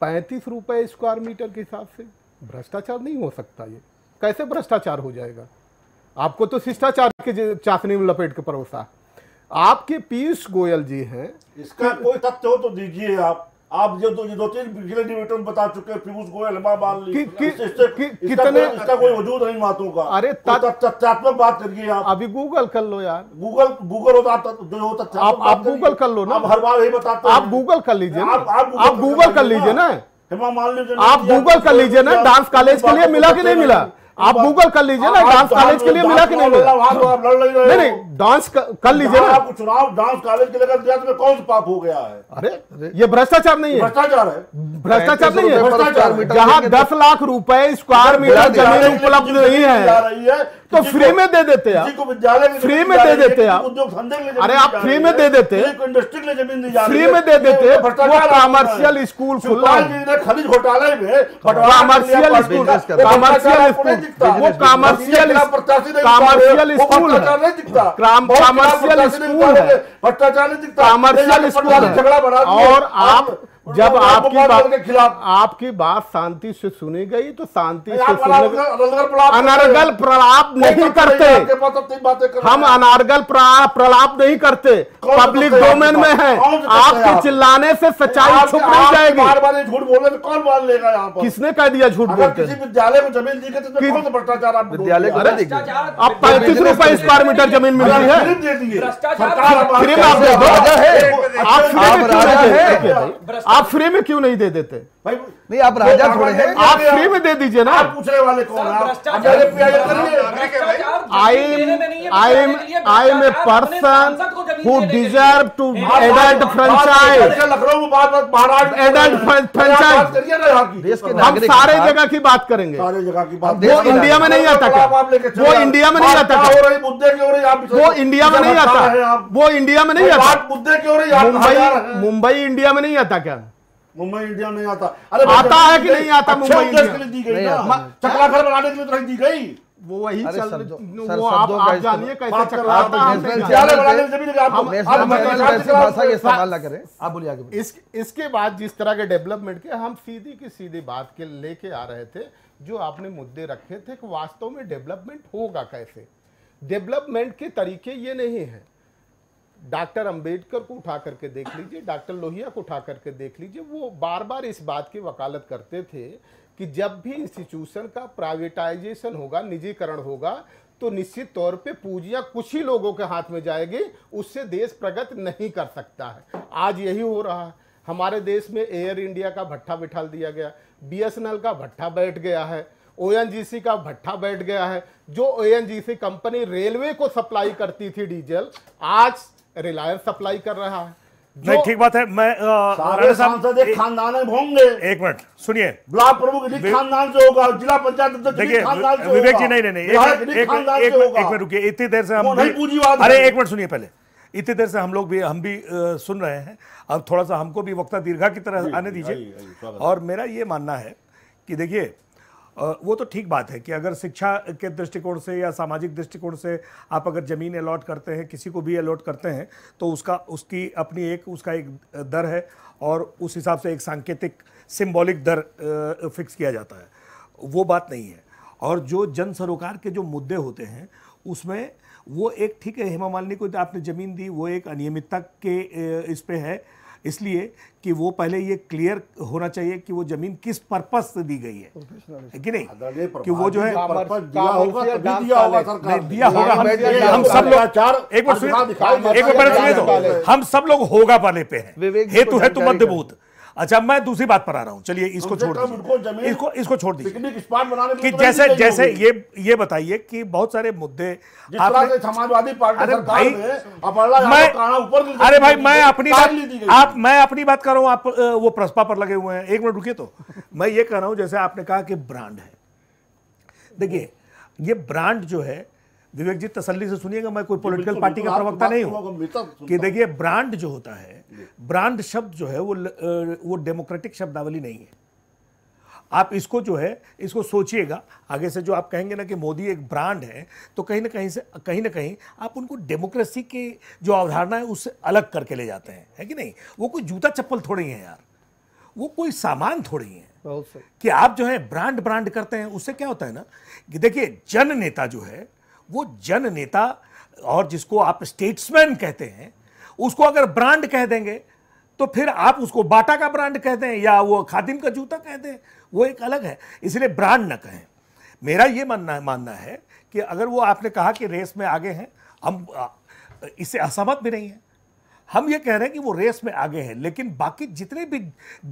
पैंतीस रुपये स्क्वायर मीटर के हिसाब से भ्रष्टाचार नहीं हो सकता ये कैसे भ्रष्टाचार हो जाएगा आपको तो शिष्टाचार के चाशनी में लपेट के परोसा आपके पीयूष गोयल जी हैं इसका कोई तथ्य हो तो दीजिए आप आप जो दो, दो तीन पिछले डिबेटों बता चुके पीयूष गोयल हेमा कितने इसका, इसका कोई वजूद नहीं बातों का अरे तथ्यात्मक बात करिए आप अभी गूगल कर लो यार गूगल गूगल होता तो- जो होता आप आप गूगल कर लो ना आप हर बार यही बताते आप गूगल कर लीजिए आप गूगल कर लीजिए ना हेमा मालिनी आप गूगल कर लीजिए ना डांस कॉलेज के लिए मिला कि नहीं मिला आप गूगल कर लीजिए ना डांस कॉलेज के लिए मिला कि नहीं नहीं नहीं डांस कर लीजिए ना आपको चुनाव डांस कॉलेज के लिए तो कौन सा पाप हो गया है अरे ये भ्रष्टाचार नहीं है भ्रष्टाचार है भ्रष्टाचार नहीं है भ्रष्टाचार जहाँ दस लाख रुपए स्क्वायर मीटर जमीन उपलब्ध नहीं है तो फ्री में दे देते आप फ्री में दे देते आप अरे आप फ्री में दे देते फ्री में दे देते कॉमर्शियल स्कूल खुला खनिज घोटाले में कॉमर्शियल स्कूल कॉमर्शियल स्कूल वो commercial commercial school commercial school है भ्रष्टाचार नहीं दिखता कॉमर्शियल स्कूल और आप जब आपकी बात के खिलाफ आपकी बात शांति से सुनी गई तो शांति से अनारगल तो प्रलाप नहीं करते हम अनारगल प्रलाप नहीं करते पब्लिक डोमेन में है आपके चिल्लाने से सच्चाई छुप नहीं जाएगी झूठ बोले तो कौन बोल लेगा यहाँ पर किसने कह दिया झूठ बोलते विद्यालय में जमीन दी गई तो भ्रष्टाचार विद्यालय अब पैंतीस रूपए स्क्वायर मीटर जमीन मिल रही है आप आप फ्री में क्यों नहीं दे देते भाई नहीं आप राजा थोड़े हैं आप फ्री में दे दीजिए ना पूछने वाले कौन I am a person who deserve to adult franchise Lucknow महाराज एडल्ट फ्रेंचाइज हम सारे जगह की बात करेंगे सारे जगह की बात वो इंडिया में नहीं आता वो इंडिया में नहीं आता मुद्दे क्यों रही वो इंडिया में नहीं आता वो इंडिया में नहीं आता मुद्दे क्यों रही मुंबई मुंबई इंडिया में नहीं आता क्या मुंबई इंडिया में आता अरे आता है कि नहीं आता मुंबई इंडिया के लिए दी गई चकला घर बनाने के लिए तो दी गई वो वही चल वो इसके बाद जिस तरह के डेवलपमेंट के हम सीधी की सीधी बात के लेके आ रहे थे जो आपने मुद्दे रखे थे कि वास्तव में डेवलपमेंट होगा कैसे डेवलपमेंट के तरीके ये नहीं है डॉक्टर अंबेडकर को उठा करके देख लीजिए डॉक्टर लोहिया को उठा करके देख लीजिए वो बार बार इस बात की वकालत करते थे कि जब भी इंस्टीट्यूशन का प्राइवेटाइजेशन होगा निजीकरण होगा तो निश्चित तौर पे पूंजियाँ कुछ ही लोगों के हाथ में जाएगी उससे देश प्रगति नहीं कर सकता है आज यही हो रहा है हमारे देश में एयर इंडिया का भट्ठा बिठा दिया गया बी का भट्ठा बैठ गया है ओ का भट्ठा बैठ गया है जो ओ कंपनी रेलवे को सप्लाई करती थी डीजल आज रिलायंस सप्लाई कर रहा है नहीं ठीक बात है मैं सारे सांसद एक खानदान होंगे एक मिनट सुनिए ब्लॉक प्रमुख खानदान से होगा जिला पंचायत देखिए विवेक जी नहीं नहीं नहीं एक मिनट रुकिए इतनी देर से हम पूरी बात अरे एक मिनट सुनिए पहले इतनी देर से हम लोग भी हम भी आ, सुन रहे हैं अब थोड़ा सा हमको भी वक्ता दीर्घा की तरह आने दीजिए और मेरा ये मानना है कि देखिए वो तो ठीक बात है कि अगर शिक्षा के दृष्टिकोण से या सामाजिक दृष्टिकोण से आप अगर ज़मीन अलॉट करते हैं किसी को भी अलॉट करते हैं तो उसका उसकी अपनी एक उसका एक दर है और उस हिसाब से एक सांकेतिक सिंबॉलिक दर फिक्स किया जाता है वो बात नहीं है और जो जन सरोकार के जो मुद्दे होते हैं उसमें वो एक ठीक है हेमा मालिनी को आपने ज़मीन दी वो एक अनियमितता के इस पर है इसलिए कि वो पहले ये क्लियर होना चाहिए कि वो जमीन किस पर्पज से दी गई है, कि नहीं कि वो जो है दिया होगा हम सब लोग एक बार एक बार तो। हम सब लोग होगा पाने पे हैं हेतु है तो मध्यभूत अच्छा मैं दूसरी बात पर आ रहा हूँ चलिए इसको छोड़ इसको इसको छोड़ दीजिए कि तो जैसे जैसे ये ये बताइए कि बहुत सारे मुद्दे समाजवादी पार्टी मैं अरे भाई मैं तो अपनी बात आप मैं अपनी बात कर रहा हूँ आप वो प्रस्पा पर लगे हुए हैं एक मिनट रुकिए तो मैं ये कह रहा हूं जैसे आपने कहा कि ब्रांड है देखिए ये ब्रांड जो है विवेक जी तसल्ली से सुनिएगा मैं कोई पॉलिटिकल पार्टी का प्रवक्ता नहीं हूँ कि देखिए ब्रांड जो होता है ब्रांड शब्द जो है वो वो डेमोक्रेटिक शब्दावली नहीं है आप इसको जो है इसको सोचिएगा आगे से जो आप कहेंगे ना कि मोदी एक ब्रांड है तो कहीं ना कहीं से कहीं ना कहीं आप उनको डेमोक्रेसी की जो अवधारणा है उससे अलग करके ले जाते हैं है कि नहीं वो कोई जूता चप्पल थोड़ी है यार वो कोई सामान थोड़ी है कि आप जो है ब्रांड ब्रांड करते हैं उससे क्या होता है ना कि देखिए जन नेता जो है वो जन नेता और जिसको आप स्टेट्समैन कहते हैं उसको अगर ब्रांड कह देंगे तो फिर आप उसको बाटा का ब्रांड कह दें या वो खादिम का जूता कह दें वो एक अलग है इसलिए ब्रांड न कहें मेरा ये मानना मानना है कि अगर वो आपने कहा कि रेस में आगे हैं हम इससे असहमत भी नहीं है हम ये कह रहे हैं कि वो रेस में आगे हैं लेकिन बाकी जितने भी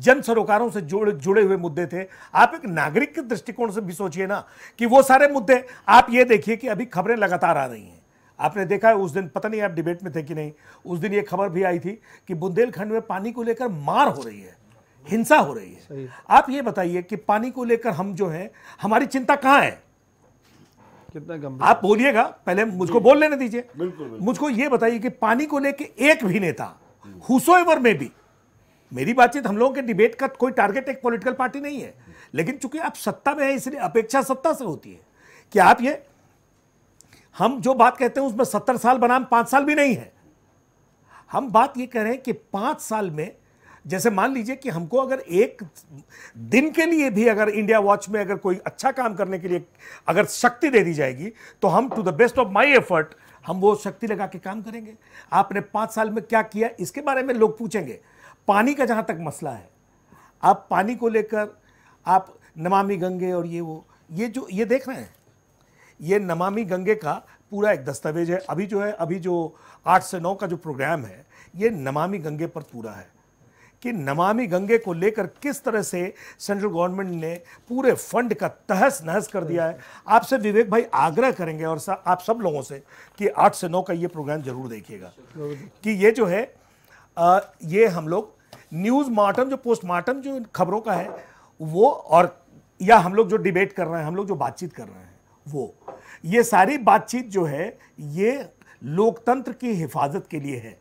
जन सरोकारों से जुड़े जुड़े हुए मुद्दे थे आप एक नागरिक के दृष्टिकोण से भी सोचिए ना कि वो सारे मुद्दे आप ये देखिए कि अभी खबरें लगातार आ रही हैं आपने देखा है उस दिन पता नहीं आप डिबेट में थे कि नहीं उस दिन ये खबर भी आई थी कि बुंदेलखंड में पानी को लेकर मार हो रही है हिंसा हो रही है आप ये बताइए कि पानी को लेकर हम जो हैं हमारी चिंता कहाँ है कितना गंभीर आप बोलिएगा पहले मुझको बोल लेने दीजिए मुझको ये बताइए कि पानी को लेकर एक भी नेता हुसोएवर में भी मेरी बातचीत हम लोगों के डिबेट का कोई टारगेट एक पॉलिटिकल पार्टी नहीं है लेकिन चूंकि आप सत्ता में है इसलिए अपेक्षा सत्ता से होती है कि आप ये हम जो बात कहते हैं उसमें सत्तर साल बनाम पाँच साल भी नहीं है हम बात ये कह रहे हैं कि पाँच साल में जैसे मान लीजिए कि हमको अगर एक दिन के लिए भी अगर इंडिया वॉच में अगर कोई अच्छा काम करने के लिए अगर शक्ति दे दी जाएगी तो हम to the best of my effort हम वो शक्ति लगा के काम करेंगे आपने पाँच साल में क्या किया इसके बारे में लोग पूछेंगे पानी का जहाँ तक मसला है आप पानी को लेकर आप नमामि गंगे और ये वो ये जो ये देख रहे हैं ये नमामि गंगे का पूरा एक दस्तावेज है अभी जो है अभी जो आठ से नौ का जो प्रोग्राम है ये नमामि गंगे पर पूरा है कि नमामि गंगे को लेकर किस तरह से सेंट्रल गवर्नमेंट ने पूरे फंड का तहस नहस कर दिया है आपसे विवेक भाई आग्रह करेंगे और सा, आप सब लोगों से कि आठ से नौ का ये प्रोग्राम जरूर देखिएगा कि ये जो है आ, ये हम लोग न्यूज़ मार्टम जो पोस्टमार्टम जो खबरों का है वो और या हम लोग जो डिबेट कर रहे हैं हम लोग जो बातचीत कर रहे हैं वो ये सारी बातचीत जो है ये लोकतंत्र की हिफाजत के लिए है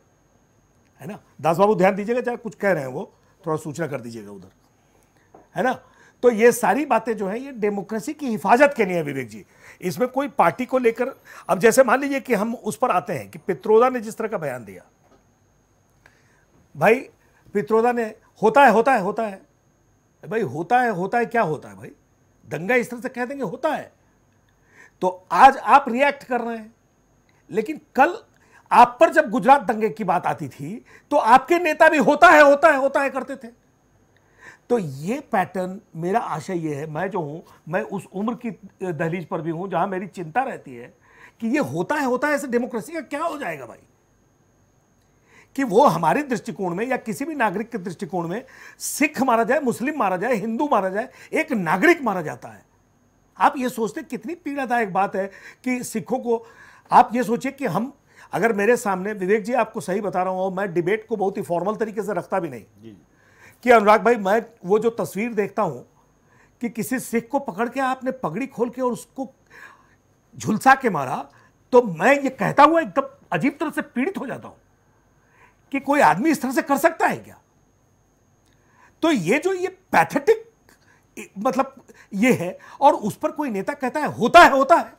है ना दास बाबू ध्यान दीजिएगा चाहे कुछ कह रहे हैं वो थोड़ा सूचना कर दीजिएगा उधर है ना तो ये सारी बातें जो है ये डेमोक्रेसी की हिफाजत के लिए है विवेक जी इसमें कोई पार्टी को लेकर अब जैसे मान लीजिए कि हम उस पर आते हैं कि पित्रोदा ने जिस तरह का बयान दिया भाई पित्रोदा ने होता है होता है होता है भाई होता है होता है क्या होता है भाई दंगा इस तरह से कह देंगे होता है तो आज आप रिएक्ट कर रहे हैं लेकिन कल आप पर जब गुजरात दंगे की बात आती थी तो आपके नेता भी होता है होता है होता है करते थे तो ये पैटर्न मेरा आशय ये है मैं जो हूं मैं उस उम्र की दहलीज पर भी हूं जहां मेरी चिंता रहती है कि ये होता है होता है ऐसे डेमोक्रेसी का क्या हो जाएगा भाई कि वो हमारे दृष्टिकोण में या किसी भी नागरिक के दृष्टिकोण में सिख मारा जाए मुस्लिम मारा जाए हिंदू मारा जाए एक नागरिक मारा जाता है आप ये सोचते कितनी पीड़ादायक बात है कि सिखों को आप ये सोचिए कि हम अगर मेरे सामने विवेक जी आपको सही बता रहा हूँ मैं डिबेट को बहुत ही फॉर्मल तरीके से रखता भी नहीं कि अनुराग भाई मैं वो जो तस्वीर देखता हूँ कि किसी सिख को पकड़ के आपने पगड़ी खोल के और उसको झुलसा के मारा तो मैं ये कहता हुआ एकदम अजीब तरह से पीड़ित हो जाता हूँ कि कोई आदमी इस तरह से कर सकता है क्या तो ये जो ये पैथेटिक मतलब ये है और उस पर कोई नेता कहता है होता है होता है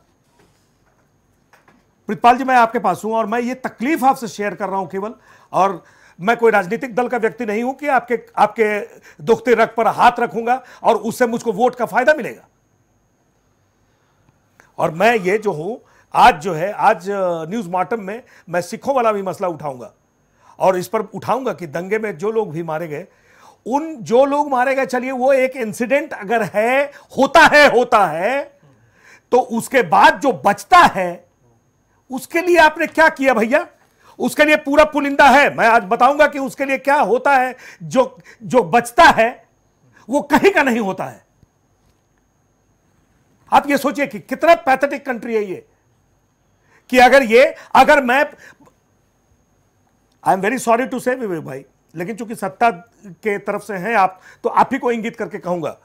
प्रतपाल जी मैं आपके पास हूं और मैं ये तकलीफ आपसे शेयर कर रहा हूं केवल और मैं कोई राजनीतिक दल का व्यक्ति नहीं हूं कि आपके आपके दुखते रख पर हाथ रखूंगा और उससे मुझको वोट का फायदा मिलेगा और मैं ये जो हूं आज जो है आज न्यूज मार्टम में मैं सिखों वाला भी मसला उठाऊंगा और इस पर उठाऊंगा कि दंगे में जो लोग भी मारे गए उन जो लोग मारे गए चलिए वो एक इंसिडेंट अगर है होता है होता है तो उसके बाद जो बचता है उसके लिए आपने क्या किया भैया उसके लिए पूरा पुलिंदा है मैं आज बताऊंगा कि उसके लिए क्या होता है जो जो बचता है वो कहीं का नहीं होता है आप ये सोचिए कि कितना पैथेटिक कंट्री है ये कि अगर ये अगर मैं I am very sorry to say Vivek भाई लेकिन चूंकि सत्ता के तरफ से हैं आप तो आप ही को इंगित करके कहूंगा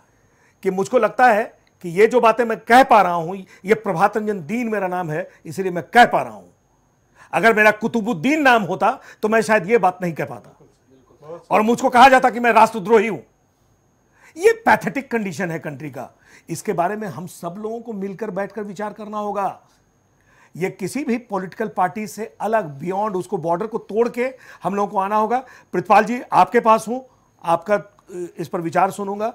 कि मुझको लगता है कि ये जो बातें मैं कह पा रहा हूं ये प्रभात रंजन दीन मेरा नाम है इसलिए मैं कह पा रहा हूं अगर मेरा कुतुबुद्दीन नाम होता तो मैं शायद ये बात नहीं कह पाता और मुझको कहा जाता कि मैं राष्ट्रद्रोही हूं ये पैथेटिक कंडीशन है कंट्री का इसके बारे में हम सब लोगों को मिलकर बैठकर विचार करना होगा ये किसी भी पॉलिटिकल पार्टी से अलग बियॉन्ड उसको बॉर्डर को तोड़ के हम लोगों को आना होगा प्रतपाल जी आपके पास हूँ आपका इस पर विचार सुनूंगा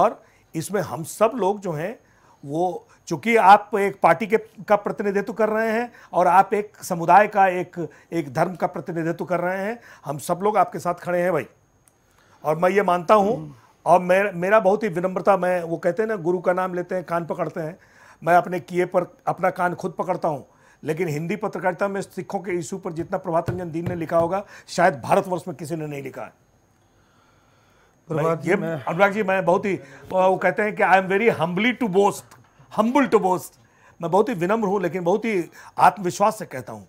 और इसमें हम सब लोग जो हैं वो चूंकि आप एक पार्टी के का प्रतिनिधित्व कर रहे हैं और आप एक समुदाय का एक एक धर्म का प्रतिनिधित्व कर रहे हैं हम सब लोग आपके साथ खड़े हैं भाई और मैं ये मानता हूँ और मेर, मेरा बहुत ही विनम्रता मैं वो कहते हैं ना गुरु का नाम लेते हैं कान पकड़ते हैं मैं अपने किए पर अपना कान खुद पकड़ता हूँ लेकिन हिंदी पत्रकारिता में सिखों के इशू पर जितना प्रभात रंजन दीन ने लिखा होगा शायद भारतवर्ष में किसी ने नहीं लिखा है अनुराग जी मैं बहुत ही वो कहते हैं कि I am very humbly to boast humble to boast मैं बहुत ही विनम्र हूँ लेकिन बहुत ही आत्मविश्वास से कहता हूँ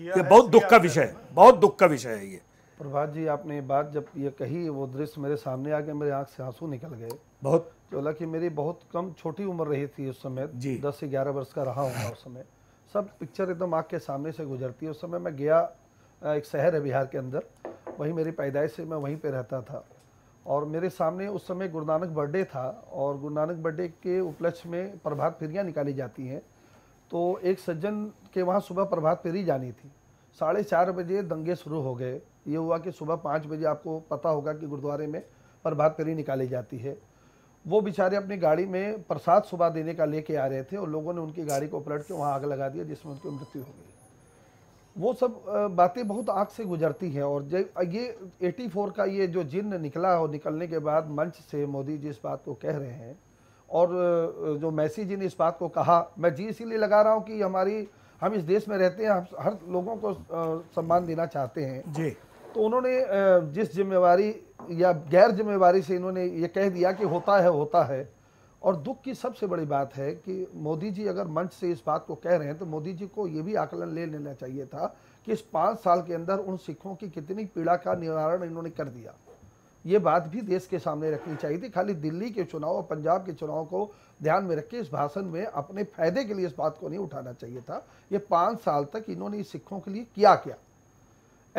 ये बहुत दुख का विषय है बहुत दुख का विषय है ये प्रभात जी आपने ये बात जब ये कही वो दृश्य मेरे सामने आ गया मेरे आंख से आंसू निकल गए बहुत हालांकि मेरी बहुत कम छोटी उम्र रही थी उस समय जी दस से ग्यारह वर्ष का रहा हूँ उस समय सब पिक्चर एकदम आँख के सामने से गुजरती है उस समय मैं गया एक शहर है बिहार के अंदर वहीं मेरी पैदाइश से मैं वहीं पे रहता था और मेरे सामने उस समय गुरु नानक बर्थडे था और गुरु नानक बर्थडे के उपलक्ष्य में प्रभात फेरियाँ निकाली जाती हैं तो एक सज्जन के वहाँ सुबह प्रभात फेरी जानी थी साढ़े चार बजे दंगे शुरू हो गए ये हुआ कि सुबह पाँच बजे आपको पता होगा कि गुरुद्वारे में प्रभात फेरी निकाली जाती है वो बेचारे अपनी गाड़ी में प्रसाद सुबह देने का लेके आ रहे थे और लोगों ने उनकी गाड़ी को पलट के वहाँ आग लगा दिया जिसमें उनकी मृत्यु हो गई वो सब बातें बहुत आँख से गुजरती हैं और ये 84 का ये जो जिन निकला और निकलने के बाद मंच से मोदी जी इस बात को कह रहे हैं और जो मैसी जी ने इस बात को कहा मैं जी इसीलिए लगा रहा हूँ कि हमारी हम इस देश में रहते हैं हम हर लोगों को सम्मान देना चाहते हैं जी तो उन्होंने जिस जिम्मेवारी या गैर जिम्मेवारी से इन्होंने ये कह दिया कि होता है होता है और दुख की सबसे बड़ी बात है कि मोदी जी अगर मंच से इस बात को कह रहे हैं तो मोदी जी को ये भी आकलन ले लेना चाहिए था कि इस पाँच साल के अंदर उन सिखों की कितनी पीड़ा का निवारण इन्होंने कर दिया ये बात भी देश के सामने रखनी चाहिए थी खाली दिल्ली के चुनाव और पंजाब के चुनाव को ध्यान में रख के इस भाषण में अपने फायदे के लिए इस बात को नहीं उठाना चाहिए था ये पाँच साल तक इन्होंने सिखों के लिए किया क्या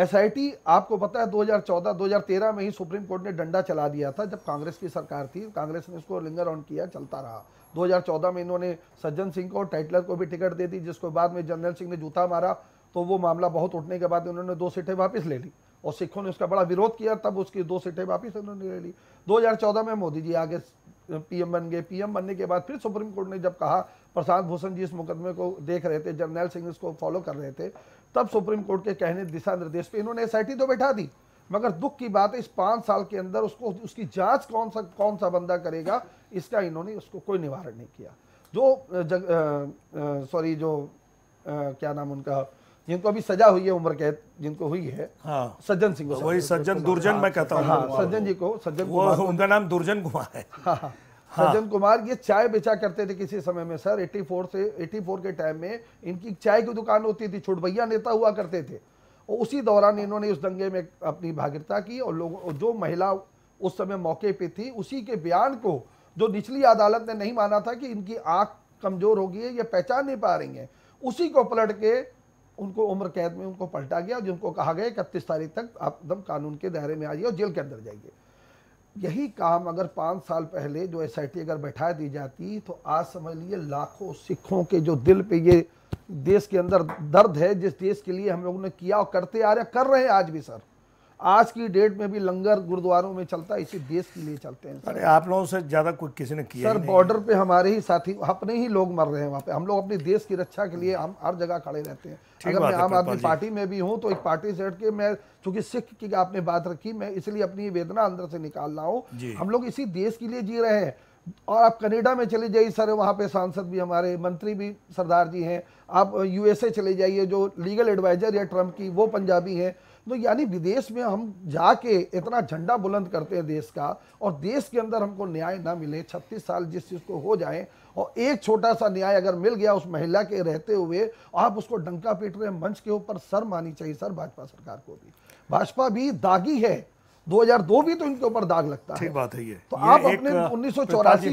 एसआईटी आपको पता है 2014-2013 में ही सुप्रीम कोर्ट ने डंडा चला दिया था जब कांग्रेस की सरकार थी कांग्रेस ने इसको लिंगर ऑन किया चलता रहा 2014 में इन्होंने सज्जन सिंह को टाइटलर को भी टिकट दे दी जिसको बाद में जनरल सिंह ने जूता मारा तो वो मामला बहुत उठने के बाद उन्होंने दो सीटें वापस ले ली और सिखों ने उसका बड़ा विरोध किया तब उसकी दो सीटें वापिस उन्होंने ले ली दो में मोदी जी आगे पीएम बन गए पीएम बनने के बाद फिर सुप्रीम कोर्ट ने जब कहा प्रशांत भूषण जी इस मुकदमे को देख रहे थे जर्नैल सिंह इसको फॉलो कर रहे थे तब सुप्रीम कोर्ट के कहने दिशा निर्देश पे इन्होंने एस तो बैठा दी मगर दुख की बात है इस पाँच साल के अंदर उसको उसकी जांच कौन सा कौन सा बंदा करेगा इसका इन्होंने उसको कोई निवारण नहीं किया जो सॉरी जो आ, क्या नाम उनका जिनको अभी सजा हुई है उम्र कैद जिनको हुई है हाँ, सज्जन सिंह वही सज्जन दुर्जन मैं कहता हूँ हाँ, सज्जन जी को सज्जन उनका नाम दुर्जन कुमार है हाँ, हाँ। हाँ। सज्जन कुमार ये चाय बेचा करते थे किसी समय में सर 84 से 84 के टाइम में इनकी चाय की दुकान होती थी छोट भैया नेता हुआ करते थे और उसी दौरान इन्होंने उस दंगे में अपनी भागीरता की और लोगों जो महिला उस समय मौके पे थी उसी के बयान को जो निचली अदालत ने नहीं माना था कि इनकी आँख कमज़ोर होगी है ये पहचान नहीं पा रही है उसी को पलट के उनको उम्र कैद में उनको पलटा गया जिनको कहा गया इकतीस तारीख तक आप एकदम कानून के दायरे में आ जाइए और जेल के अंदर जाइए यही काम अगर पाँच साल पहले जो एस अगर बैठा दी जाती तो आज समझ लीजिए लाखों सिखों के जो दिल पे ये देश के अंदर दर्द है जिस देश के लिए हम लोगों ने किया और करते आ रहे कर रहे हैं आज भी सर आज की डेट में भी लंगर गुरुद्वारों में चलता है इसी देश के लिए चलते हैं अरे आप लोगों से ज़्यादा कुछ किसी ने किया सर बॉर्डर पे हमारे ही साथी अपने ही लोग मर रहे हैं वहाँ पे हम लोग अपने देश की रक्षा के लिए हम हर जगह खड़े रहते हैं अगर मैं आम आदमी पार्टी में भी हूँ तो एक पार्टी से हट के मैं चूंकि सिख की आपने बात रखी मैं इसलिए अपनी वेदना अंदर से निकाल रहा हूँ हम लोग इसी देश के लिए जी रहे हैं और आप कनेडा में चले जाइए सर वहाँ पे सांसद भी हमारे मंत्री भी सरदार जी हैं आप यूएसए चले जाइए जो लीगल एडवाइज़र या ट्रम्प की वो पंजाबी हैं तो यानी विदेश में हम जाके इतना झंडा बुलंद करते हैं देश का और देश के अंदर हमको न्याय ना मिले छत्तीस साल जिस चीज़ को हो जाए और एक छोटा सा न्याय अगर मिल गया उस महिला के रहते हुए आप उसको डंका पीट रहे मंच के ऊपर सर मानी चाहिए सर भाजपा सरकार को भी भाजपा भी दागी है 2002 भी तो इनके ऊपर दाग लगता है ठीक बात है ये तो ये आप अपने उन्नीस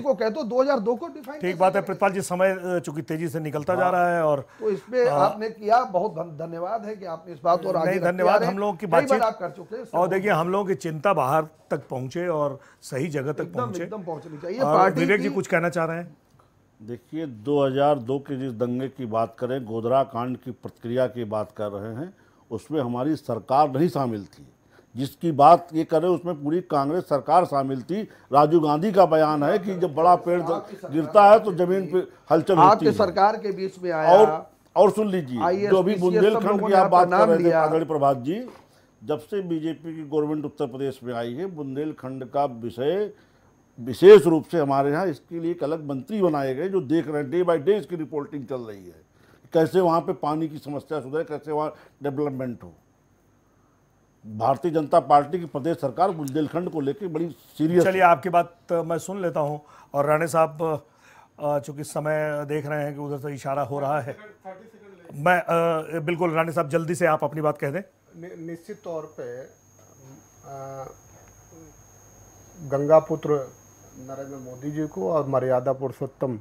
को कह दो दो को डिफाइन ठीक बात है प्रतिपाल जी समय चूंकि तेजी से निकलता हाँ। जा रहा है और तो इसमें आपने किया बहुत धन्यवाद है कि आपने इस बात और आगे धन्यवाद हम लोगों की बातचीत आप कर चुके हैं और देखिए हम लोगों की चिंता बाहर तक पहुंचे और सही जगह तक पहुंचे पहुंचनी चाहिए विवेक जी कुछ कहना चाह रहे हैं देखिए 2002 के जिस दंगे की बात करें गोधरा कांड की प्रतिक्रिया की बात कर रहे हैं उसमें हमारी सरकार नहीं शामिल थी जिसकी बात ये कर रहे उसमें पूरी कांग्रेस सरकार शामिल थी राजीव गांधी का बयान है कि जब बड़ा पेड़ गिरता है तो जमीन पे हलचल होती है सरकार के बीच में आया और और सुन लीजिए जो अभी बुंदेलखंड की आप बात कर रहे थे प्रभात जी जब से बीजेपी की गवर्नमेंट उत्तर प्रदेश में आई है बुंदेलखंड का विषय विशेष रूप से हमारे यहाँ इसके लिए एक अलग मंत्री बनाए गए जो देख रहे हैं डे बाई डे इसकी रिपोर्टिंग चल रही है कैसे वहाँ पे पानी की समस्या सुधरे कैसे वहाँ डेवलपमेंट हो भारतीय जनता पार्टी की प्रदेश सरकार बुंदेलखंड को लेकर बड़ी सीरियस चलिए आपकी बात मैं सुन लेता हूँ और राणे साहब चूंकि समय देख रहे हैं कि उधर से इशारा हो रहा है मैं बिल्कुल राणे साहब जल्दी से आप अपनी बात कह दें निश्चित तौर पे गंगा पुत्र नरेंद्र मोदी जी को और मर्यादा पुरुषोत्तम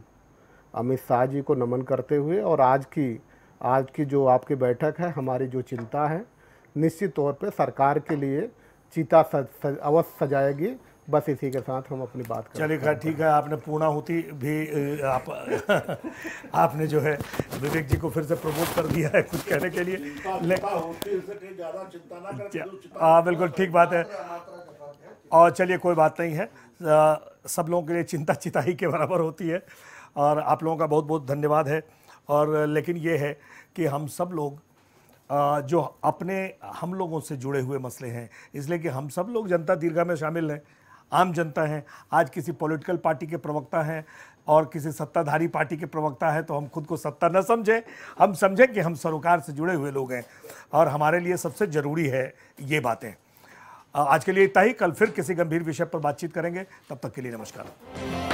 अमित शाह जी को नमन करते हुए और आज की आज की जो आपकी बैठक है हमारी जो चिंता है निश्चित तौर पर सरकार के लिए चीता सज, सज, अवश्य सजाएगी बस इसी के साथ हम अपनी बात करें चलिए ठीक है आपने पूर्णाहुति भी आप आपने जो है विवेक जी को फिर से प्रमोट कर दिया है कुछ कहने के लिए हाँ बिल्कुल ठीक बात है और चलिए कोई बात नहीं है सब लोगों के लिए चिंता चिता ही के बराबर होती है और आप लोगों का बहुत बहुत धन्यवाद है और लेकिन ये है कि हम सब लोग जो अपने हम लोगों से जुड़े हुए मसले हैं इसलिए कि हम सब लोग जनता दीर्घा में शामिल हैं आम जनता हैं आज किसी पॉलिटिकल पार्टी के प्रवक्ता हैं और किसी सत्ताधारी पार्टी के प्रवक्ता है तो हम खुद को सत्ता न समझें हम समझें कि हम सरोकार से जुड़े हुए लोग हैं और हमारे लिए सबसे ज़रूरी है ये बातें आज के लिए इतना ही कल फिर किसी गंभीर विषय पर बातचीत करेंगे तब तक के लिए नमस्कार